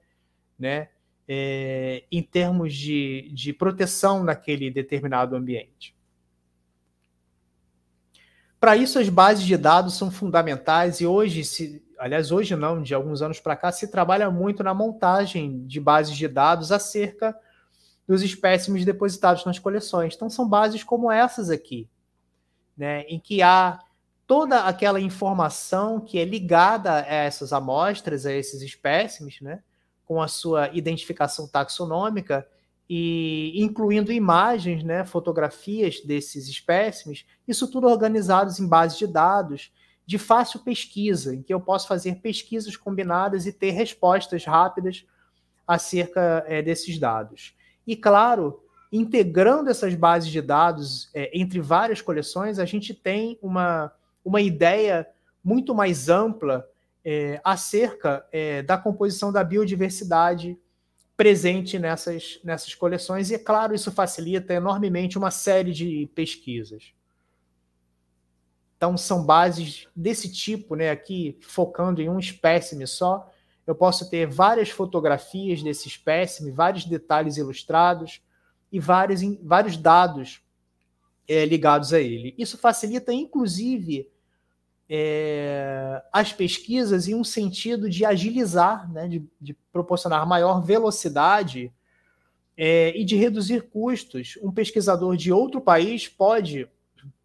né? É, em termos de, de proteção naquele determinado ambiente. Para isso, as bases de dados são fundamentais e hoje, se, aliás, hoje não, de alguns anos para cá, se trabalha muito na montagem de bases de dados acerca dos espécimes depositados nas coleções. Então, são bases como essas aqui, né, em que há toda aquela informação que é ligada a essas amostras, a esses espécimes, né, com a sua identificação taxonômica e incluindo imagens, né, fotografias desses espécimes, isso tudo organizados em bases de dados de fácil pesquisa, em que eu posso fazer pesquisas combinadas e ter respostas rápidas acerca é, desses dados. E claro integrando essas bases de dados é, entre várias coleções, a gente tem uma, uma ideia muito mais ampla é, acerca é, da composição da biodiversidade presente nessas, nessas coleções, e é claro, isso facilita enormemente uma série de pesquisas. Então, são bases desse tipo, né, aqui focando em um espécime só. Eu posso ter várias fotografias desse espécime, vários detalhes ilustrados, e vários, vários dados é, ligados a ele. Isso facilita, inclusive, é, as pesquisas em um sentido de agilizar, né, de, de proporcionar maior velocidade é, e de reduzir custos. Um pesquisador de outro país pode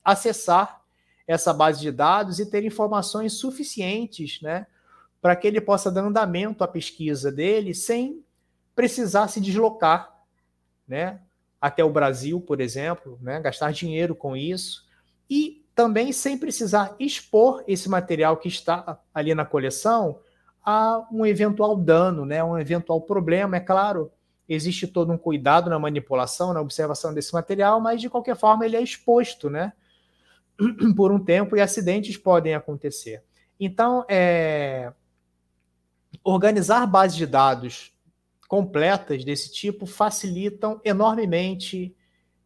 acessar essa base de dados e ter informações suficientes né, para que ele possa dar andamento à pesquisa dele sem precisar se deslocar né, até o Brasil, por exemplo, né? gastar dinheiro com isso e também sem precisar expor esse material que está ali na coleção a um eventual dano, né? um eventual problema. É claro, existe todo um cuidado na manipulação, na observação desse material, mas de qualquer forma ele é exposto né? por um tempo e acidentes podem acontecer. Então, é... organizar bases de dados completas desse tipo facilitam enormemente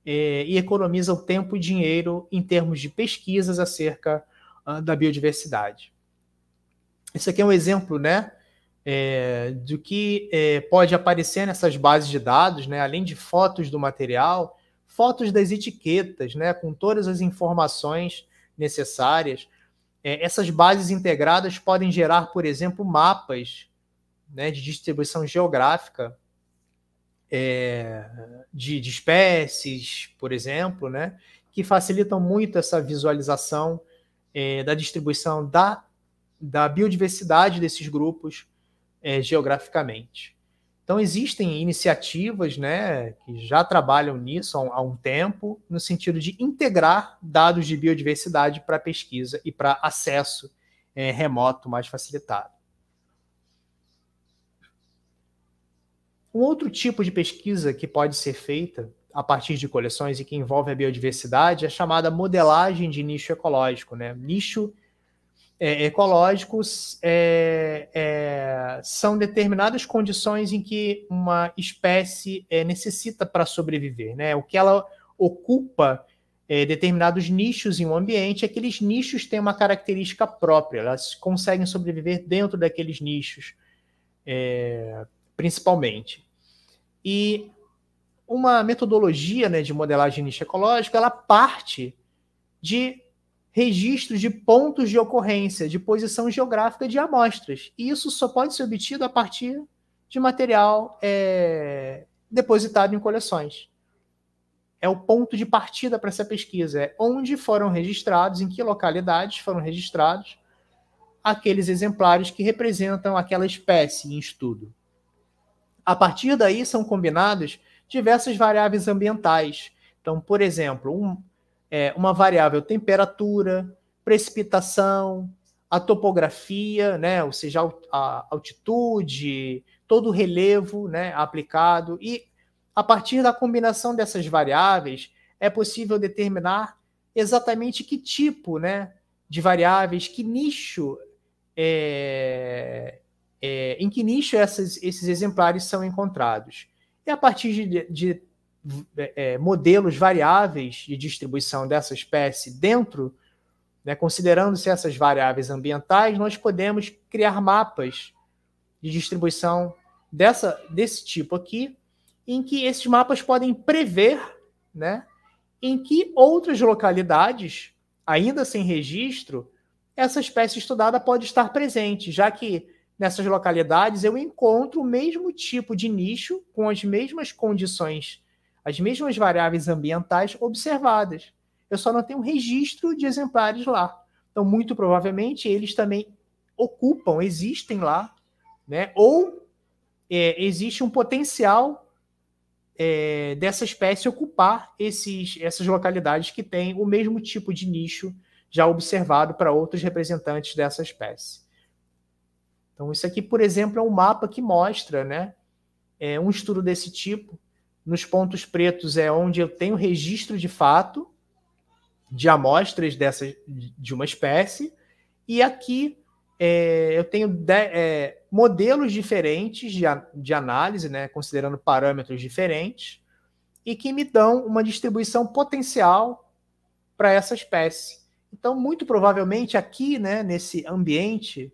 é, e economizam tempo e dinheiro em termos de pesquisas acerca uh, da biodiversidade. Esse aqui é um exemplo, né? É, do que é, pode aparecer nessas bases de dados, né? além de fotos do material, fotos das etiquetas, né? com todas as informações necessárias. É, essas bases integradas podem gerar, por exemplo, mapas né, de distribuição geográfica é, de, de, espécies, por exemplo, né, que facilitam muito essa visualização é, da distribuição da, da biodiversidade desses grupos é, geograficamente. Então, existem iniciativas né, que já trabalham nisso há um, tempo, no sentido de integrar dados de biodiversidade para pesquisa e para acesso é, remoto mais facilitado. Um outro tipo de pesquisa que pode ser feita a partir de coleções e que envolve a biodiversidade é chamada modelagem de nicho ecológico, né? Nicho é, ecológicos é, é, são determinadas condições em que uma espécie é, necessita para sobreviver, né? O que ela ocupa é, determinados nichos em um ambiente, aqueles nichos têm uma característica própria, elas conseguem sobreviver dentro daqueles nichos. É, principalmente. E uma metodologia né, de modelagem de nicho ecológico, ela parte de registros de pontos de ocorrência, de posição geográfica de amostras. E isso só pode ser obtido a partir de material é, depositado em coleções. É o ponto de partida para essa pesquisa, é onde foram registrados, em que localidades foram registrados aqueles exemplares que representam aquela espécie em estudo. A partir daí são combinadas diversas variáveis ambientais. Então, por exemplo, um, é, uma variável é temperatura, precipitação, a topografia, né, ou seja, a altitude, todo o relevo né, aplicado. E a partir da combinação dessas variáveis, é possível determinar exatamente que tipo né, de variáveis, que nicho é, é, em que nicho essas, esses exemplares são encontrados. E é a partir de, de é, é, modelos variáveis de distribuição dessa espécie dentro, né, considerando-se essas variáveis ambientais, nós podemos criar mapas de distribuição dessa, desse tipo aqui, em que esses mapas podem prever né, em que outras localidades, ainda sem registro, essa espécie estudada pode estar presente, já que nessas localidades, eu encontro o mesmo tipo de nicho com as mesmas condições, as mesmas variáveis ambientais observadas. Eu só não tenho registro de exemplares lá. Então, muito provavelmente, eles também ocupam, existem lá, né? ou é, existe um potencial é, dessa espécie ocupar esses, essas localidades que têm o mesmo tipo de nicho já observado para outros representantes dessa espécie. Então, isso aqui, por exemplo, é um mapa que mostra né, é um estudo desse tipo. Nos pontos pretos é onde eu tenho registro de fato de amostras dessa, de uma espécie, e aqui é, eu tenho de, é, modelos diferentes de, de análise, né, considerando parâmetros diferentes, e que me dão uma distribuição potencial para essa espécie. Então, muito provavelmente aqui, né, nesse ambiente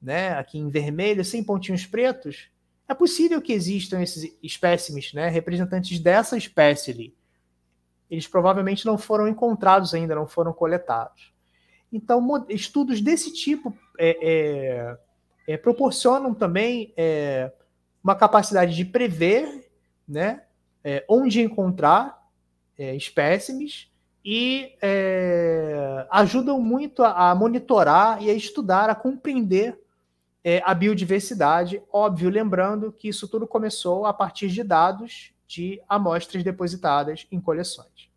né, aqui em vermelho, sem pontinhos pretos, é possível que existam esses espécimes, né, representantes dessa espécie ali. Eles provavelmente não foram encontrados ainda, não foram coletados. Então, estudos desse tipo é, é, é, proporcionam também é, uma capacidade de prever né, é, onde encontrar é, espécimes e ajudam muito a, a monitorar e a estudar, a compreender é, a biodiversidade, óbvio, lembrando que isso tudo começou a partir de dados de amostras depositadas em coleções.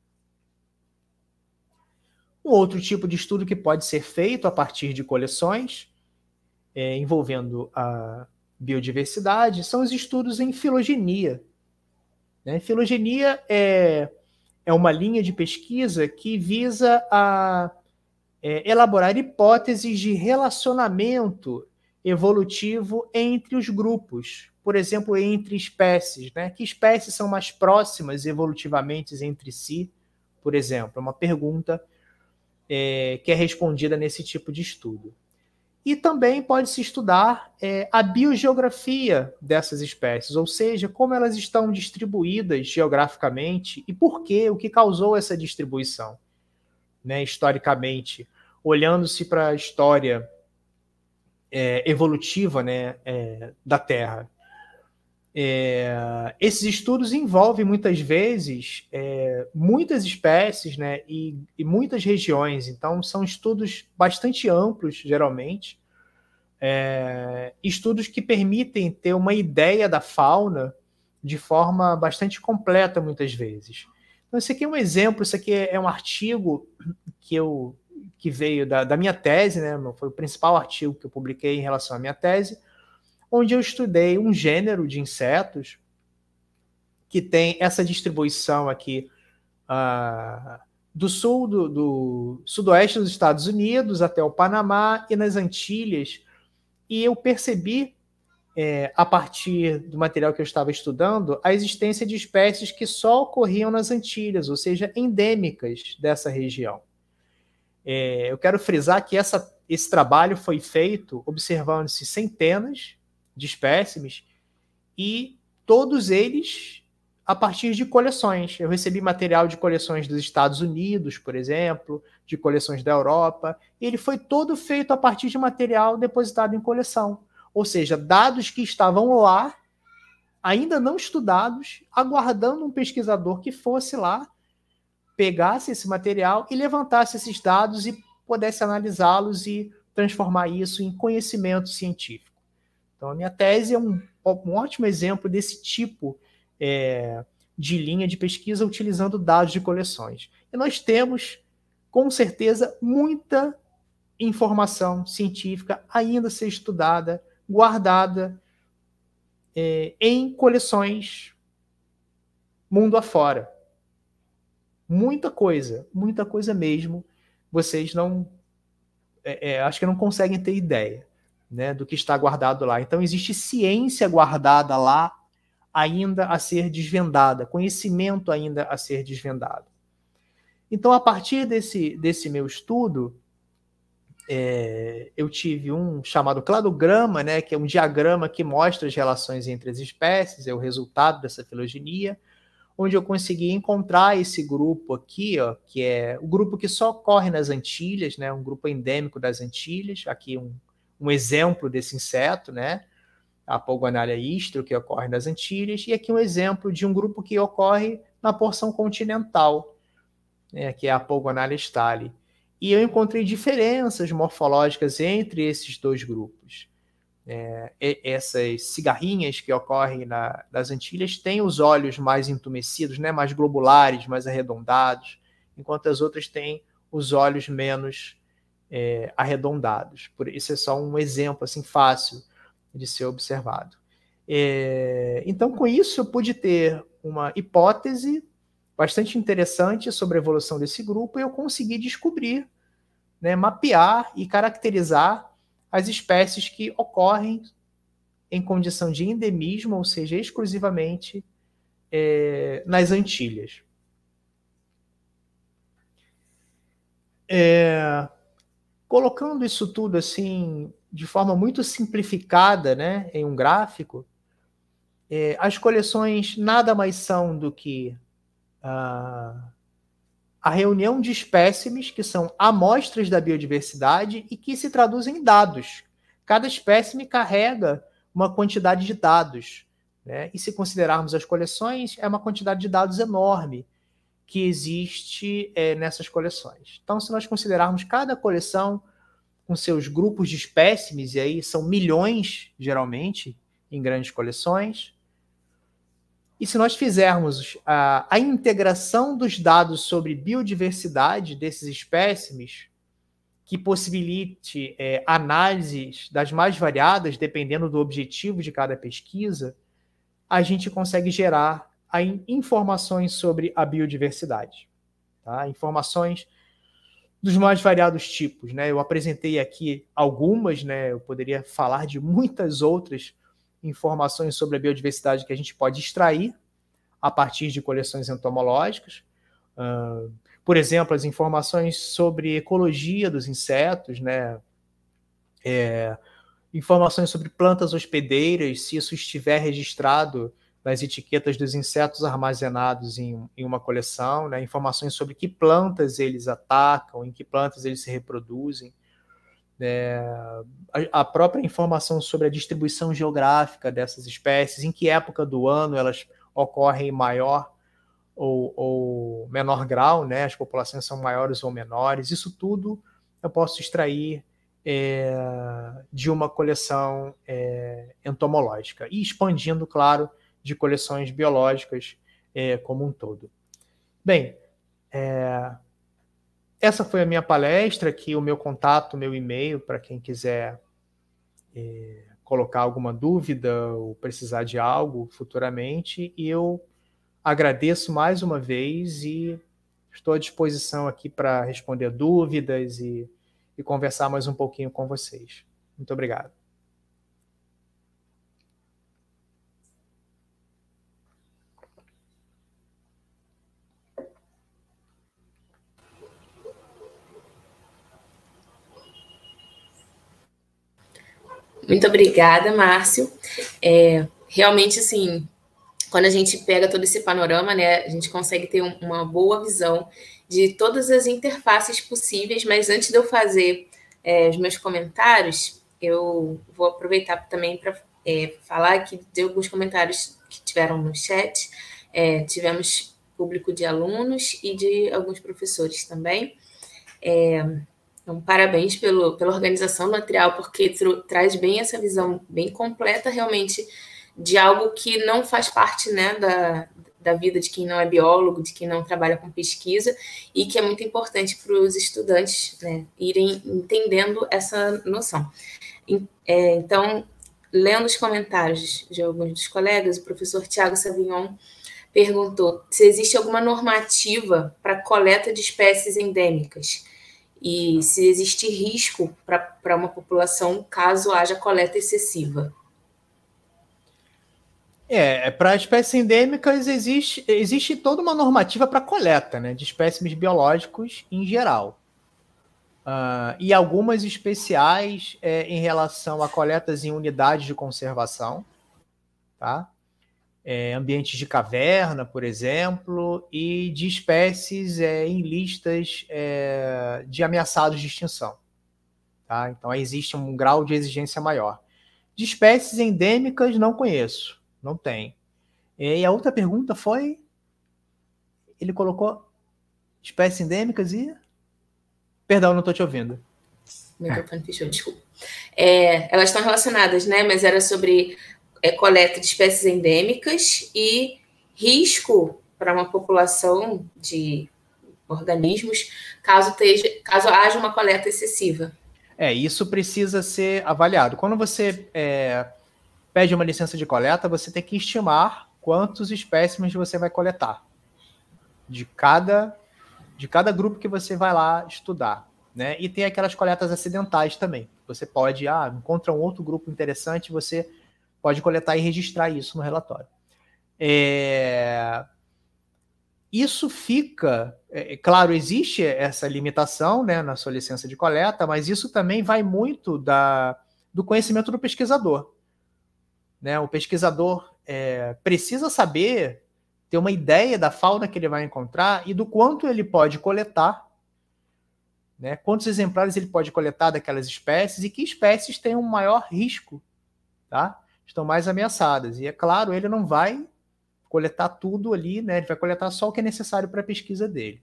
Um outro tipo de estudo que pode ser feito a partir de coleções, é, envolvendo a biodiversidade, são os estudos em filogenia. Né? Filogenia é, é uma linha de pesquisa que visa a, é, elaborar hipóteses de relacionamento evolutivo entre os grupos, por exemplo, entre espécies, né? Que espécies são mais próximas evolutivamente entre si, por exemplo? É uma pergunta é, que é respondida nesse tipo de estudo. E também pode-se estudar é, a biogeografia dessas espécies, ou seja, como elas estão distribuídas geograficamente e por que, o que causou essa distribuição, né, historicamente. Olhando-se para a história é, evolutiva né, é, da Terra. É, esses estudos envolvem muitas vezes é, muitas espécies né, e, e, muitas regiões, então são estudos bastante amplos, geralmente, é, estudos que permitem ter uma ideia da fauna de forma bastante completa, muitas vezes. Então, esse aqui é um exemplo, isso aqui é, é um artigo que eu que veio da, da minha tese, né? Foi o principal artigo que eu publiquei em relação à minha tese, onde eu estudei um gênero de insetos que tem essa distribuição aqui uh, do sul, do, do, sudoeste dos Estados Unidos até o Panamá e nas Antilhas. E eu percebi, é, a partir do material que eu estava estudando, a existência de espécies que só ocorriam nas Antilhas, ou seja, endêmicas dessa região. É, eu quero frisar que essa, esse trabalho foi feito observando-se centenas de espécimes e todos eles a partir de coleções. Eu recebi material de coleções dos Estados Unidos, por exemplo, de coleções da Europa, e ele foi todo feito a partir de material depositado em coleção. Ou seja, dados que estavam lá, ainda não estudados, aguardando um pesquisador que fosse lá pegasse esse material e levantasse esses dados e pudesse analisá-los e transformar isso em conhecimento científico. Então, a minha tese é um, um ótimo exemplo desse tipo é, de linha de pesquisa utilizando dados de coleções. E nós temos, com certeza, muita informação científica ainda a ser estudada, guardada é, em coleções mundo afora muita coisa, muita coisa mesmo. Vocês não. É, é, acho que não conseguem ter ideia né, do que está guardado lá. Então, existe ciência guardada lá ainda a ser desvendada, conhecimento ainda a ser desvendado. Então, a partir desse, desse meu estudo, é, eu tive um chamado cladograma, né, que é um diagrama que mostra as relações entre as espécies, é o resultado dessa filogenia onde eu consegui encontrar esse grupo aqui, ó, que é o grupo que só ocorre nas Antilhas, né? Um grupo endêmico das Antilhas, aqui um, um exemplo desse inseto, né? A Polguanália istro, que ocorre nas Antilhas, e aqui um exemplo de um grupo que ocorre na porção continental, né, que é a Polgonalia stali. E eu encontrei diferenças morfológicas entre esses dois grupos é, essas cigarrinhas que ocorrem na, nas Antilhas têm os olhos mais entumecidos, né, mais globulares, mais arredondados, enquanto as outras têm os olhos menos é, arredondados. Por isso é só um exemplo assim fácil de ser observado. É, então, com isso, eu pude ter uma hipótese bastante interessante sobre a evolução desse grupo e eu consegui descobrir, né, mapear e caracterizar as espécies que ocorrem em condição de endemismo, ou seja, exclusivamente é, nas Antilhas. É, colocando isso tudo assim de forma muito simplificada, né, em um gráfico, é, as coleções nada mais são do que ah, a reunião de espécimes, que são amostras da biodiversidade e que se traduzem em dados. Cada espécime carrega uma quantidade de dados. Né? E se considerarmos as coleções, é uma quantidade de dados enorme que existe é, nessas coleções. Então, se nós considerarmos cada coleção com seus grupos de espécimes, e aí são milhões, geralmente, em grandes coleções, e se nós fizermos a, a integração dos dados sobre biodiversidade desses espécimes, que possibilite é, análises das mais variadas, dependendo do objetivo de cada pesquisa, a gente consegue gerar informações sobre a biodiversidade. Tá? Informações dos mais variados tipos. Né? Eu apresentei aqui algumas, né? eu poderia falar de muitas outras informações sobre a biodiversidade que a gente pode extrair a partir de coleções entomológicas. Uh, por exemplo, as informações sobre ecologia dos insetos, né? É, informações sobre plantas hospedeiras, se isso estiver registrado nas etiquetas dos insetos armazenados em, em uma coleção, né? informações sobre que plantas eles atacam, em que plantas eles se reproduzem. É, a, a própria informação sobre a distribuição geográfica dessas espécies, em que época do ano elas ocorrem em maior ou, ou menor grau, né? as populações são maiores ou menores, isso tudo eu posso extrair é, de uma coleção é, entomológica e expandindo, claro, de coleções biológicas é, como um todo. Bem, é, essa foi a minha palestra, aqui o meu contato, meu e-mail, para quem quiser é, colocar alguma dúvida ou precisar de algo futuramente. E eu agradeço mais uma vez e estou à disposição aqui para responder dúvidas e, e conversar mais um pouquinho com vocês. Muito obrigado. Muito obrigada, Márcio. É, realmente, assim, quando a gente pega todo esse panorama, né, a gente consegue ter um, uma boa visão de todas as interfaces possíveis. Mas antes de eu fazer é, os meus comentários, eu vou aproveitar também para é, falar aqui de alguns comentários que tiveram no chat. É, tivemos público de alunos e de alguns professores também. É, então, parabéns pelo, pela organização do material, porque traz bem essa visão bem completa, realmente, de algo que não faz parte né, da, da vida de quem não é biólogo, de quem não trabalha com pesquisa, e que é muito importante para os estudantes né, irem entendendo essa noção. É, então, lendo os comentários de alguns dos colegas, o professor Tiago Savignon perguntou se existe alguma normativa para coleta de espécies endêmicas e se existe risco para uma população caso haja coleta excessiva. É, é para espécies endêmicas existe, existe toda uma normativa para coleta né, de espécimes biológicos em geral. Uh, e algumas especiais é, em relação a coletas em unidades de conservação. Tá? é, ambientes de caverna, por exemplo, e de espécies é, em listas é, de ameaçados de extinção. Tá? Então, existe um grau de exigência maior. De espécies endêmicas, não conheço, não tem. É, e a outra pergunta foi: ele colocou espécies endêmicas e. Perdão, não estou te ouvindo. O microfone fechou, desculpa. É, elas estão relacionadas, né? Mas era sobre é, coleta de espécies endêmicas e risco para uma população de organismos caso, teja, caso haja uma coleta excessiva. É, isso precisa ser avaliado. Quando você é, pede uma licença de coleta, você tem que estimar quantos espécimes você vai coletar de cada de cada grupo que você vai lá estudar, né? E tem aquelas coletas acidentais também. Você pode, ah, encontra um outro grupo interessante, você pode coletar e registrar isso no relatório. É... Isso fica, é, é, claro, existe essa limitação né, na sua licença de coleta, mas isso também vai muito da, do conhecimento do pesquisador. Né? O pesquisador é, precisa saber, ter uma ideia da fauna que ele vai encontrar e do quanto ele pode coletar, né? quantos exemplares ele pode coletar daquelas espécies e que espécies têm um maior risco. Tá? estão mais ameaçadas. E é claro, ele não vai coletar tudo ali, né? Ele vai coletar só o que é necessário para a pesquisa dele.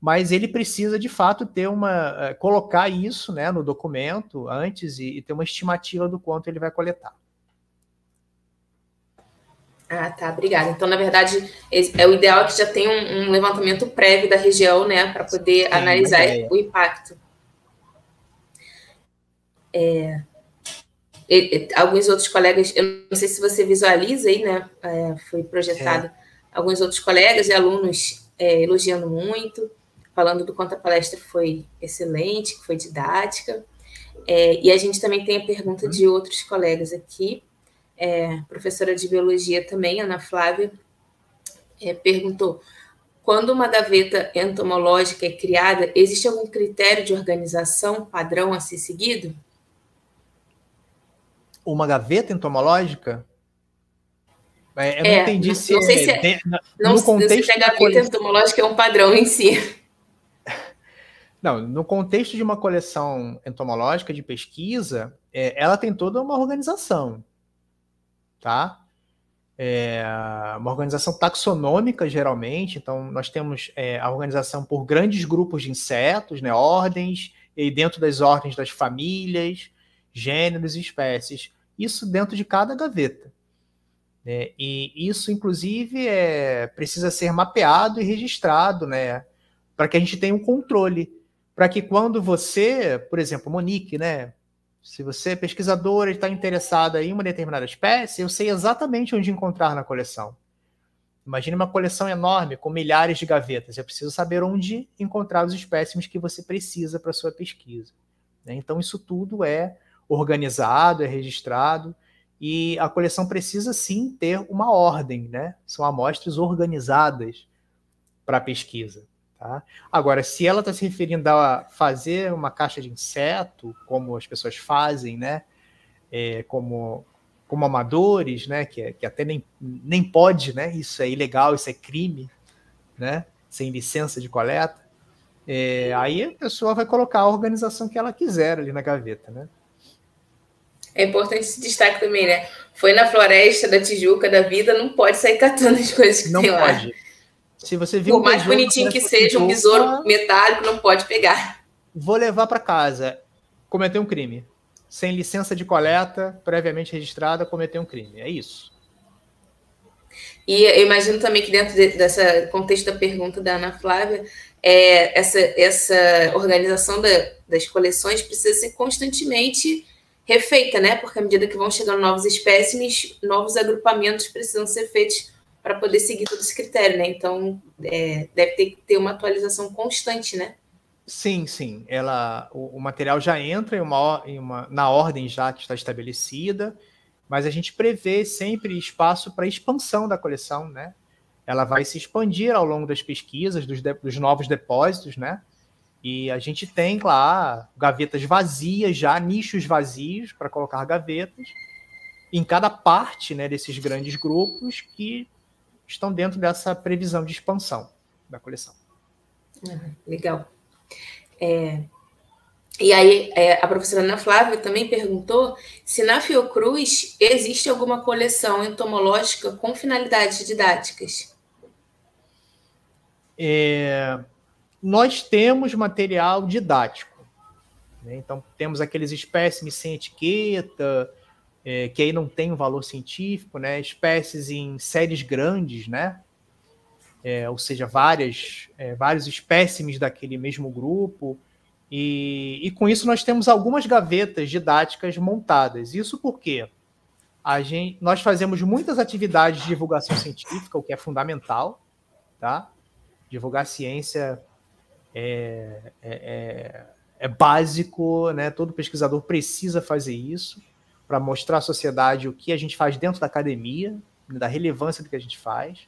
Mas ele precisa, de fato, ter uma. Eh, colocar isso né, no documento antes e, e ter uma estimativa do quanto ele vai coletar. Ah, tá, obrigada. Então, na verdade, é o ideal é que já tenha um, um levantamento prévio da região, né, para poder Sim, analisar o impacto. É, alguns outros colegas, eu não sei se você visualiza aí, né? É, foi projetado é. alguns outros colegas e alunos é, elogiando muito, falando do quanto a palestra foi excelente, que foi didática. É, e a gente também tem a pergunta uhum. de outros colegas aqui. É, professora de biologia também, Ana Flávia, é, perguntou: quando uma gaveta entomológica é criada, existe algum critério de organização padrão a ser seguido? uma gaveta entomológica? É, eu é, não entendi não, se. É é- não sei se é, não, no contexto se a gaveta coleção... entomológica é um padrão em si. Não, no contexto de uma coleção entomológica de pesquisa, é, ela tem toda uma organização, tá? É, uma organização taxonômica, geralmente. Então, nós temos a organização por grandes grupos de insetos, né, ordens, e dentro das ordens das famílias, gêneros e espécies isso dentro de cada gaveta. Né? E isso, inclusive, é, precisa ser mapeado e registrado, né? Para que a gente tenha um controle. Para que quando você, por exemplo, Monique, né? Se você é pesquisadora e está interessada em uma determinada espécie, eu sei exatamente onde encontrar na coleção. Imagine uma coleção enorme com milhares de gavetas. Eu preciso saber onde encontrar os espécimes que você precisa para sua pesquisa. Né? Então, isso tudo é organizado, é registrado, e a coleção precisa sim ter uma ordem, né? São amostras organizadas para pesquisa. Tá? Agora, se ela está se referindo a fazer uma caixa de inseto, como as pessoas fazem, né? É, como, como amadores, né? Que, que até nem, nem pode, né? Isso é ilegal, isso é crime, né? Sem licença de coleta. É, aí a pessoa vai colocar a organização que ela quiser ali na gaveta, né? É importante esse destaque também, né? Foi na floresta da Tijuca da vida, não pode sair catando as coisas que não tem pode. lá. Se você viu Por mais bonitinho que seja Tijuca, um besouro metálico, não pode pegar. Vou levar para casa. Cometeu um crime. Sem licença de coleta, previamente registrada, cometeu um crime. É isso. E eu imagino também que dentro de, dessa contexto da pergunta da Ana Flávia, é, essa, essa organização da, das coleções precisa ser constantemente refeita, né? Porque à medida que vão chegando novos espécimes, novos agrupamentos precisam ser feitos para poder seguir todo esse critério, né? Então, é, deve ter que ter uma atualização constante, né? Sim, sim. Ela, o, o material já entra em uma, em uma, na ordem já que está estabelecida, mas a gente prevê sempre espaço para expansão da coleção, né? Ela vai se expandir ao longo das pesquisas, dos, de, dos novos depósitos, né? E a gente tem lá gavetas vazias já, nichos vazios para colocar gavetas em cada parte né, desses grandes grupos que estão dentro dessa previsão de expansão da coleção. Ah, legal. É, e aí, é, a professora Ana Flávia também perguntou se na Fiocruz existe alguma coleção entomológica com finalidades didáticas. É, nós temos material didático. Né? Então, temos aqueles espécimes sem etiqueta, é, que aí não tem um valor científico, né? espécies em séries grandes, né? É, ou seja, várias, é, vários espécimes daquele mesmo grupo. E, e, com isso nós temos algumas gavetas didáticas montadas. Isso porque a gente, nós fazemos muitas atividades de divulgação científica, o que é fundamental, tá? Divulgar ciência é, é, é, é básico, né? todo pesquisador precisa fazer isso para mostrar à sociedade o que a gente faz dentro da academia, né? da relevância do que a gente faz.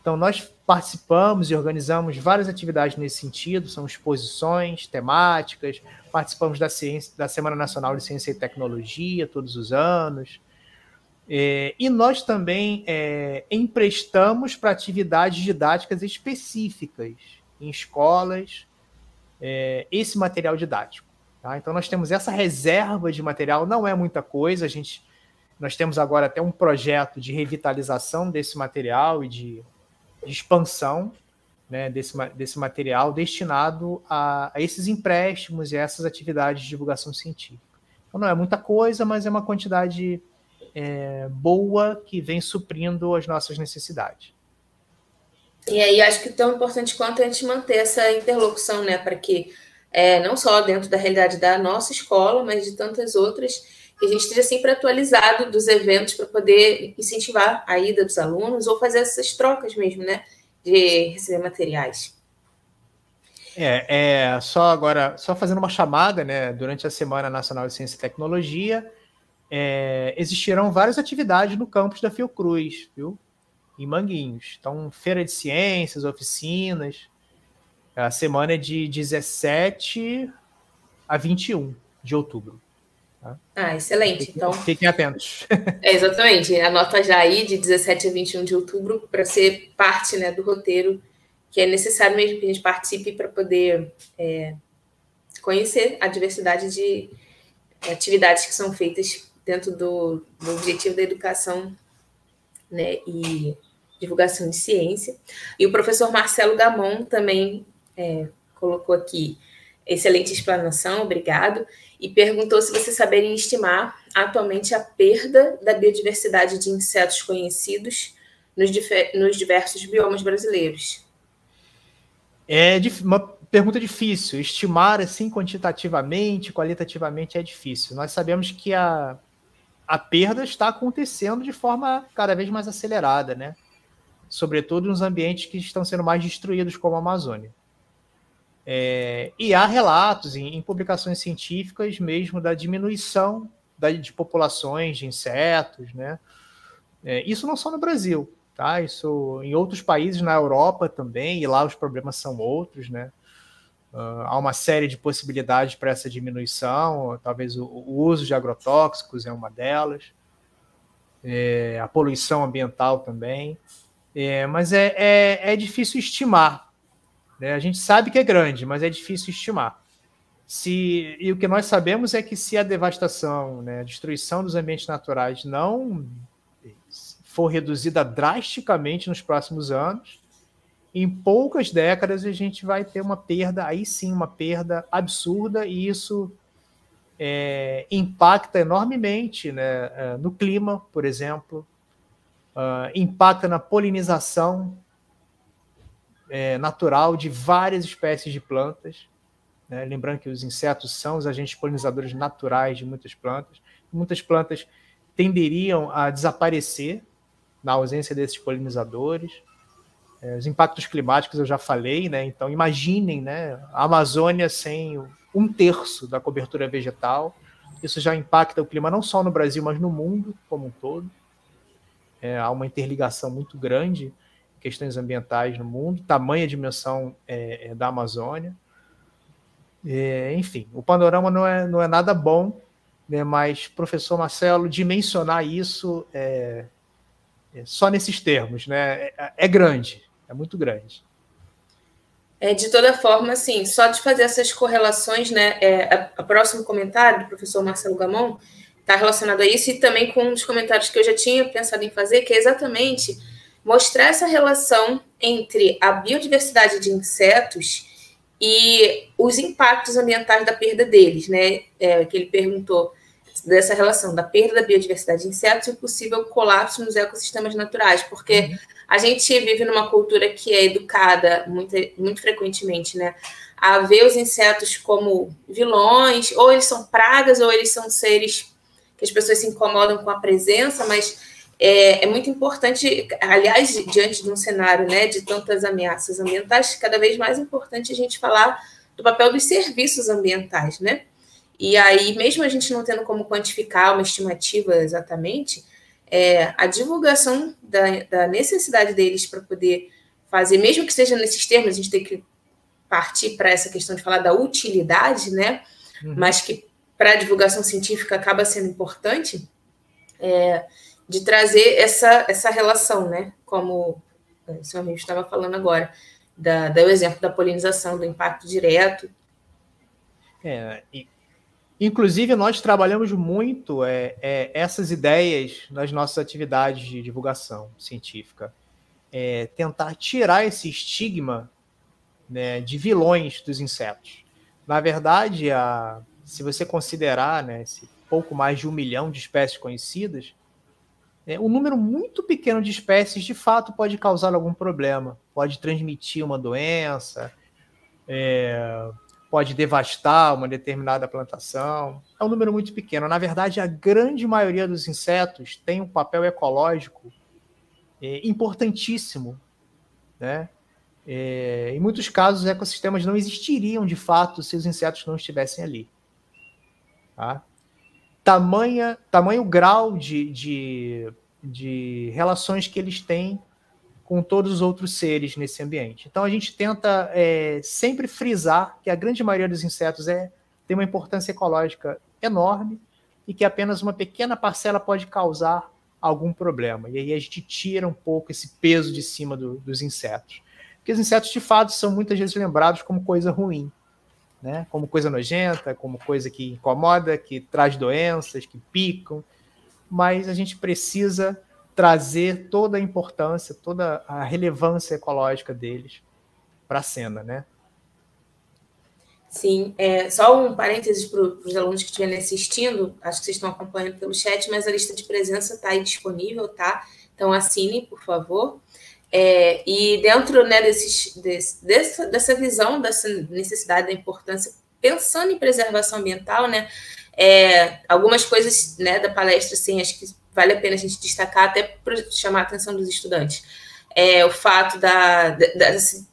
Então, nós participamos e organizamos várias atividades nesse sentido, são exposições temáticas, participamos da, ciência, da Semana Nacional de Ciência e Tecnologia todos os anos, é, e nós também é, emprestamos para atividades didáticas específicas em escolas, é, esse material didático. Tá? Então, nós temos essa reserva de material, não é muita coisa, a gente. Nós temos agora até um projeto de revitalização desse material e de, de expansão né, desse, desse material destinado a, a esses empréstimos e a essas atividades de divulgação científica. Então, não é muita coisa, mas é uma quantidade é, boa que vem suprindo as nossas necessidades. E aí acho que tão importante quanto é a gente manter essa interlocução, né, para que é, não só dentro da realidade da nossa escola, mas de tantas outras, que a gente esteja sempre atualizado dos eventos para poder incentivar a ida dos alunos ou fazer essas trocas mesmo, né, de receber materiais. É, é só agora, só fazendo uma chamada, né, durante a Semana Nacional de Ciência e Tecnologia, é, existirão várias atividades no campus da Fiocruz, viu? em Manguinhos. Então, feira de ciências, oficinas. A semana é de 17 a 21 de outubro. Tá? Ah, excelente. Fiquem, então, fiquem atentos. É, exatamente. Anota já aí de 17 a 21 de outubro para ser parte né, do roteiro, que é necessário mesmo que a gente participe para poder é, conhecer a diversidade de atividades que são feitas dentro do, do objetivo da educação né, e divulgação de ciência. E o professor Marcelo Gamon também é, colocou aqui excelente explanação, obrigado, e perguntou se vocês saberem estimar atualmente a perda da biodiversidade de insetos conhecidos nos, nos diversos biomas brasileiros. É uma pergunta difícil. Estimar assim quantitativamente, qualitativamente é difícil. Nós sabemos que a a perda está acontecendo de forma cada vez mais acelerada, né? Sobretudo nos ambientes que estão sendo mais destruídos, como a Amazônia. É, e há relatos em, em, publicações científicas mesmo da diminuição da, de populações de insetos, né? É, isso não só no Brasil, tá? Isso em outros países, na Europa também, e lá os problemas são outros, né? Ah, há uma série de possibilidades para essa diminuição, talvez o, o, uso de agrotóxicos é uma delas, é, a poluição ambiental também, é, mas é, é, é, difícil estimar. Né? A gente sabe que é grande, mas é difícil estimar. Se, e o que nós sabemos é que se a devastação, né, a destruição dos ambientes naturais não for reduzida drasticamente nos próximos anos, em poucas décadas a gente vai ter uma perda, aí sim, uma perda absurda, e isso é, impacta enormemente né, é, no clima, por exemplo, uh, impacta na polinização é, natural de várias espécies de plantas. Né? Lembrando que os insetos são os agentes polinizadores naturais de muitas plantas. Muitas plantas tenderiam a desaparecer na ausência desses polinizadores. É, os impactos climáticos eu já falei, né? Então imaginem, né? A Amazônia sem um terço da cobertura vegetal. Isso já impacta o clima não só no Brasil, mas no mundo como um todo. É, há uma interligação muito grande em questões ambientais no mundo, tamanho e dimensão é, é, da Amazônia. É, enfim, o panorama não é, não é nada bom, né? mas, professor Marcelo, dimensionar isso é, só nesses termos, né? É, grande, é muito grande. É, de toda forma, assim, só de fazer essas correlações, né? É, a, a próximo comentário do professor Marcelo Gamon está relacionado a isso e também com os comentários que eu já tinha pensado em fazer, que é exatamente mostrar essa relação entre a biodiversidade de insetos e os impactos ambientais da perda deles, né? É, que ele perguntou dessa relação da perda da biodiversidade de insetos e o possível colapso nos ecossistemas naturais, porque uhum. A gente vive numa cultura que é educada muito, muito frequentemente, né? A ver os insetos como vilões, ou eles são pragas, ou eles são seres que as pessoas se incomodam com a presença, mas é, é muito importante, aliás, diante de um cenário né, de tantas ameaças ambientais, cada vez mais importante a gente falar do papel dos serviços ambientais, né? E aí, mesmo a gente não tendo como quantificar uma estimativa exatamente, é, a divulgação da, da necessidade deles para poder fazer, mesmo que seja nesses termos, a gente tem que partir para essa questão de falar da utilidade, né? Uhum. Mas que para a divulgação científica acaba sendo importante, é, de trazer essa, essa relação, né? Como o senhor amigo estava falando agora, da, da, o exemplo da polinização, do impacto direto. É, e Inclusive, nós trabalhamos muito é, é, essas ideias nas nossas atividades de divulgação científica. É, tentar tirar esse estigma né, de vilões dos insetos. Na verdade, a, se você considerar né, esse pouco mais de um milhão de espécies conhecidas, é, um número muito pequeno de espécies de fato pode causar algum problema, pode transmitir uma doença, é, pode devastar uma determinada plantação. É um número muito pequeno. Na verdade, a grande maioria dos insetos tem um papel ecológico é, importantíssimo, né? É, em muitos casos, os ecossistemas não existiriam de fato se os insetos não estivessem ali. Tá? Tamanha, tamanho grau de, de, de relações que eles têm com todos os outros seres nesse ambiente. Então a gente tenta é, sempre frisar que a grande maioria dos insetos é, tem uma importância ecológica enorme e que apenas uma pequena parcela pode causar algum problema. E aí a gente tira um pouco esse peso de cima do, dos insetos. Porque os insetos, de fato, são muitas vezes lembrados como coisa ruim, né? como coisa nojenta, como coisa que incomoda, que traz doenças, que picam. Mas a gente precisa trazer toda a importância, toda a relevância ecológica deles para a cena, né? Sim, é, só um parênteses para os alunos que estiverem assistindo, acho que vocês estão acompanhando pelo chat, mas a lista de presença está aí disponível, tá? Então assine, por favor. É, e dentro né, desses, desse, dessa, dessa visão, dessa necessidade, da importância, pensando em preservação ambiental, né, é, algumas coisas né, da palestra, assim, acho que vale a pena a gente destacar, até para chamar a atenção dos estudantes, é o fato da. da, da assim,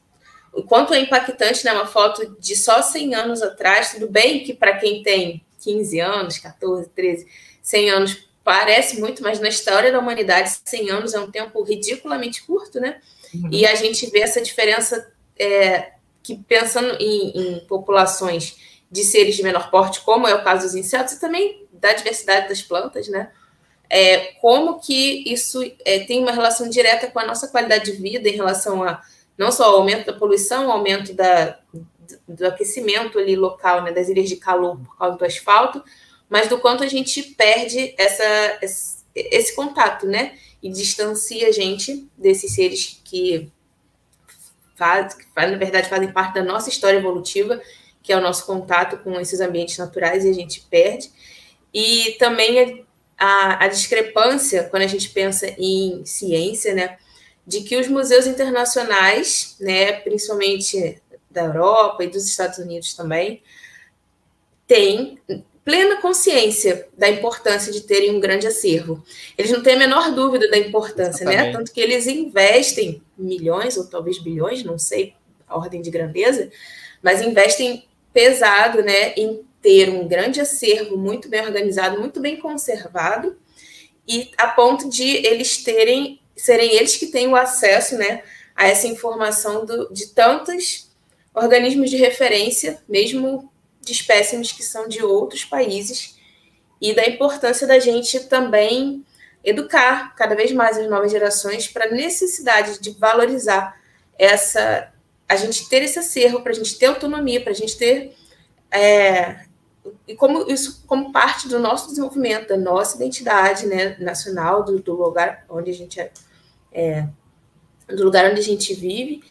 o quanto é impactante né, uma foto de só 100 anos atrás, tudo bem que para quem tem 15 anos, 14, 13, 100 anos parece muito, mas na história da humanidade, 100 anos é um tempo ridiculamente curto, né? Uhum. E a gente vê essa diferença é, que, pensando em, em, populações de seres de menor porte, como é o caso dos insetos, e também da diversidade das plantas, né? é, como que isso é, tem uma relação direta com a nossa qualidade de vida em relação a não só ao aumento da poluição, ao aumento da, do aquecimento ali local, né, das ilhas de calor por causa do asfalto, mas do quanto a gente perde essa, esse, esse contato, né? E distancia a gente desses seres que, faz, que faz, na verdade fazem parte da nossa história evolutiva, que é o nosso contato com esses ambientes naturais e a gente perde. E também é a, a discrepância, quando a gente pensa em ciência, né, de que os museus internacionais, né, principalmente da Europa e dos Estados Unidos também, têm plena consciência da importância de terem um grande acervo. Eles não têm a menor dúvida da importância, né? Exatamente. né? Tanto que eles investem milhões ou talvez bilhões, não sei a ordem de grandeza, mas investem pesado, né, em ter um grande acervo muito bem organizado, muito bem conservado, e a ponto de eles terem, serem eles que têm o acesso né, a essa informação do, de tantos organismos de referência, mesmo de espécimes que são de outros países, e da importância da gente também educar cada vez mais as novas gerações para a necessidade de valorizar essa, a gente ter esse acervo, para a gente ter autonomia, para a gente ter é, e como isso como parte do nosso desenvolvimento, da nossa identidade né, nacional, do, do lugar onde a gente é, é, do lugar onde a gente vive,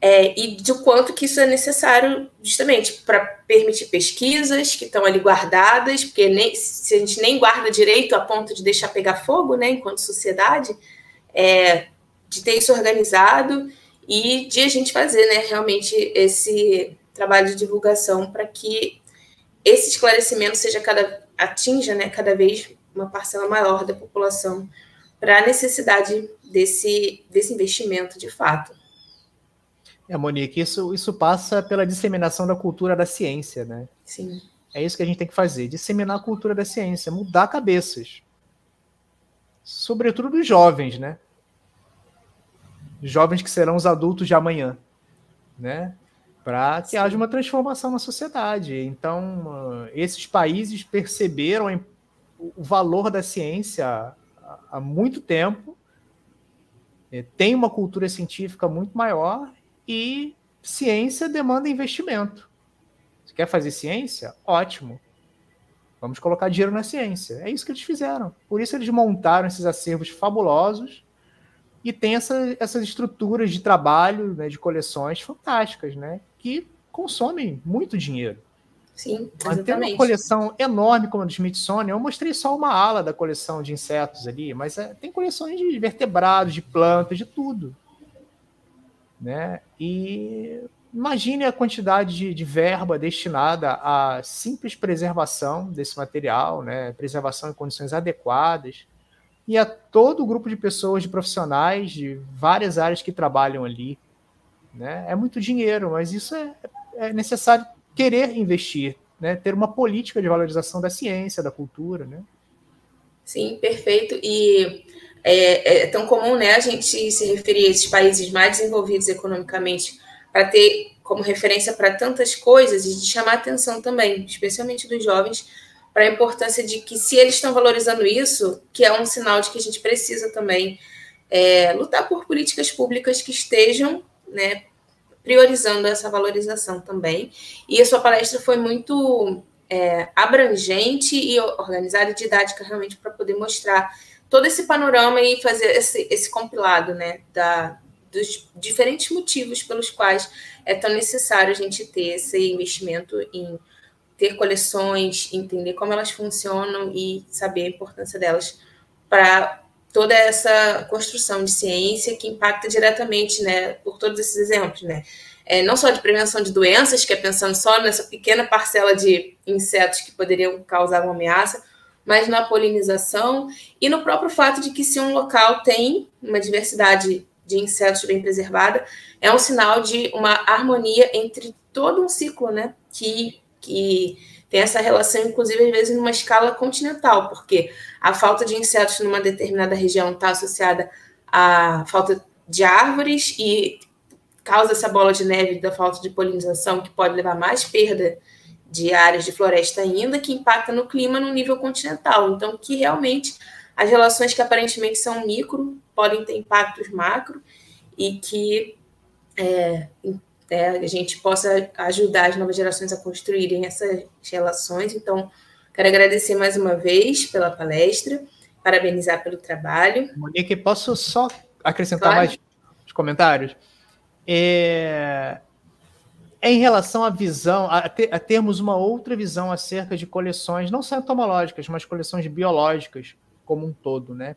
é, e de quanto que isso é necessário justamente para permitir pesquisas que estão ali guardadas, porque nem, se a gente nem guarda direito a ponto de deixar pegar fogo, né, enquanto sociedade, é, de ter isso organizado e de a gente fazer, né, realmente esse trabalho de divulgação para que esse esclarecimento seja cada, atinja né, cada vez uma parcela maior da população para a necessidade desse, desse investimento de fato. É, Monique, isso, isso passa pela disseminação da cultura da ciência, né? Sim. É isso que a gente tem que fazer, disseminar a cultura da ciência, mudar cabeças. Sobretudo dos jovens, né? Jovens que serão os adultos de amanhã, né? para que Sim. haja uma transformação na sociedade. Então, esses países perceberam o valor da ciência há muito tempo, eh, tem uma cultura científica muito maior e ciência demanda investimento. Você quer fazer ciência? Ótimo. Vamos colocar dinheiro na ciência. É isso que eles fizeram. Por isso eles montaram esses acervos fabulosos e tem essa, essas estruturas de trabalho, né, de coleções fantásticas, né? que consomem muito dinheiro. Sim, exatamente. Tem uma coleção enorme como a do Smithsonian. Eu mostrei só uma ala da coleção de insetos ali, mas é, tem coleções de vertebrados, de plantas, de tudo. Né? E imagine a quantidade de, de verba destinada à simples preservação desse material, né? preservação em condições adequadas, e a todo o grupo de pessoas, de profissionais de várias áreas que trabalham ali né? É muito dinheiro, mas isso é, é necessário querer investir, né? ter uma política de valorização da ciência, da cultura. Né? Sim, perfeito. E é, é, tão comum né, a gente se referir a esses países mais desenvolvidos economicamente para ter como referência para tantas coisas e de chamar atenção também, especialmente dos jovens, para a importância de que se eles estão valorizando isso, que é um sinal de que a gente precisa também é, lutar por políticas públicas que estejam né, priorizando essa valorização também. E a sua palestra foi muito é, abrangente e organizada e didática realmente para poder mostrar todo esse panorama e fazer esse, esse compilado né, da, dos diferentes motivos pelos quais é tão necessário a gente ter esse investimento em ter coleções, entender como elas funcionam e saber a importância delas para toda essa construção de ciência que impacta diretamente, né, por todos esses exemplos, né? É, não só de prevenção de doenças, que é pensando só nessa pequena parcela de insetos que poderiam causar uma ameaça, mas na polinização e no próprio fato de que se um local tem uma diversidade de insetos bem preservada, é um sinal de uma harmonia entre todo um ciclo, né, que, que tem essa relação, inclusive, às vezes, numa escala continental, porque a falta de insetos numa determinada região está associada à falta de árvores e causa essa bola de neve da falta de polinização, que pode levar mais perda de áreas de floresta ainda, que impacta no clima no nível continental. Então, que realmente as relações que aparentemente são micro podem ter impactos macro e que é, né, a gente possa ajudar as novas gerações a construírem essas relações. Então, quero agradecer mais uma vez pela palestra, parabenizar pelo trabalho. Monique, posso só acrescentar claro. mais os comentários? É... em relação à visão, a, ter, a termos uma outra visão acerca de coleções, não só entomológicas, mas coleções biológicas como um todo, né?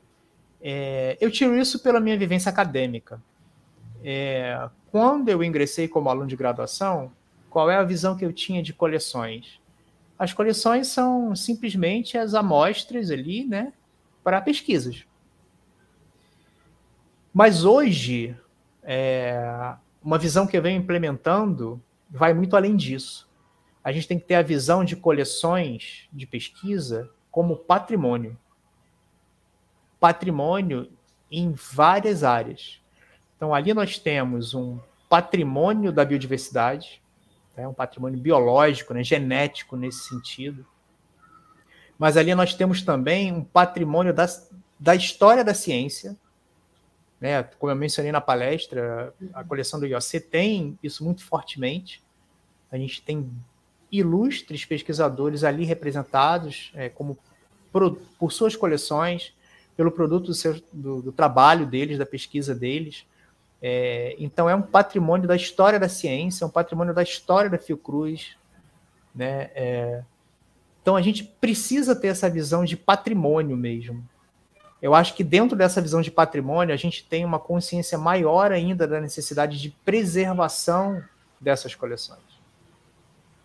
É, eu tiro isso pela minha vivência acadêmica é, quando eu ingressei como aluno de graduação, qual é a visão que eu tinha de coleções? As coleções são simplesmente as amostras ali, né, para pesquisas. Mas hoje, é, uma visão que eu venho implementando vai muito além disso. A gente tem que ter a visão de coleções de pesquisa como patrimônio. Patrimônio em várias áreas. Então, ali nós temos um patrimônio da biodiversidade, né, um patrimônio biológico, né, genético nesse sentido. Mas ali nós temos também um patrimônio da, da história da ciência. Né, como eu mencionei na palestra, a coleção do IOC tem isso muito fortemente. A gente tem ilustres pesquisadores ali representados é, como pro, por suas coleções, pelo produto do, seu, do, do trabalho deles, da pesquisa deles. É, então, é um patrimônio da história da ciência, é um patrimônio da história da Fiocruz. Né? É, então, a gente precisa ter essa visão de patrimônio mesmo. Eu acho que dentro dessa visão de patrimônio, a gente tem uma consciência maior ainda da necessidade de preservação dessas coleções.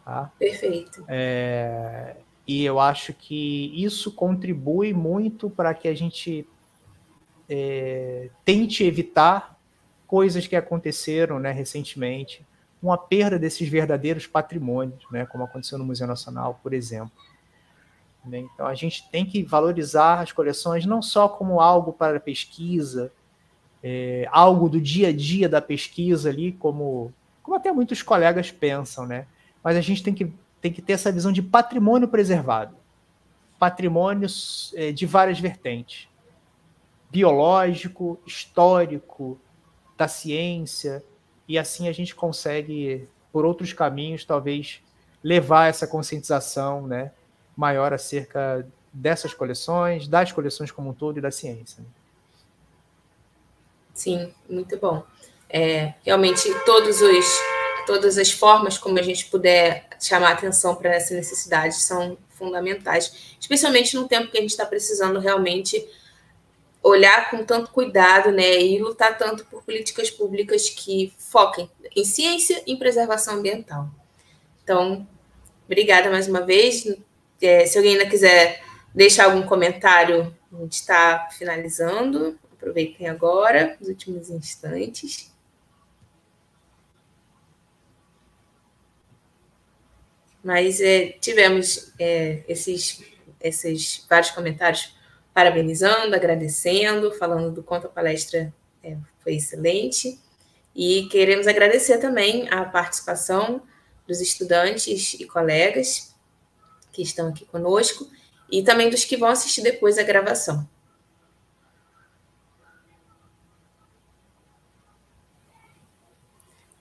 Tá? Perfeito. É, e eu acho que isso contribui muito para que a gente é, tente evitar coisas que aconteceram né, recentemente, uma perda desses verdadeiros patrimônios, né, como aconteceu no Museu Nacional, por exemplo. Né, então, a gente tem que valorizar as coleções não só como algo para pesquisa, é, algo do dia a dia da pesquisa ali, como, como até muitos colegas pensam, né? Mas a gente tem que, tem que ter essa visão de patrimônio preservado, patrimônio é, de várias vertentes, biológico, histórico, da ciência, e assim a gente consegue, por outros caminhos, talvez levar essa conscientização né, maior acerca dessas coleções, das coleções como um todo e da ciência. Né. Sim, muito bom. É, realmente, todos os, todas as formas como a gente puder chamar atenção para essa necessidade são fundamentais, especialmente no tempo que a gente está precisando realmente olhar com tanto cuidado né, e lutar tanto por políticas públicas que foquem em ciência e em preservação ambiental. Então, obrigada mais uma vez. É, se alguém ainda quiser deixar algum comentário, a gente está finalizando. Aproveitem agora, os últimos instantes. Mas é, tivemos é, esses, esses vários comentários parabenizando, agradecendo, falando do quanto a palestra é, foi excelente. E queremos agradecer também a participação dos estudantes e colegas que estão aqui conosco e também dos que vão assistir depois a gravação.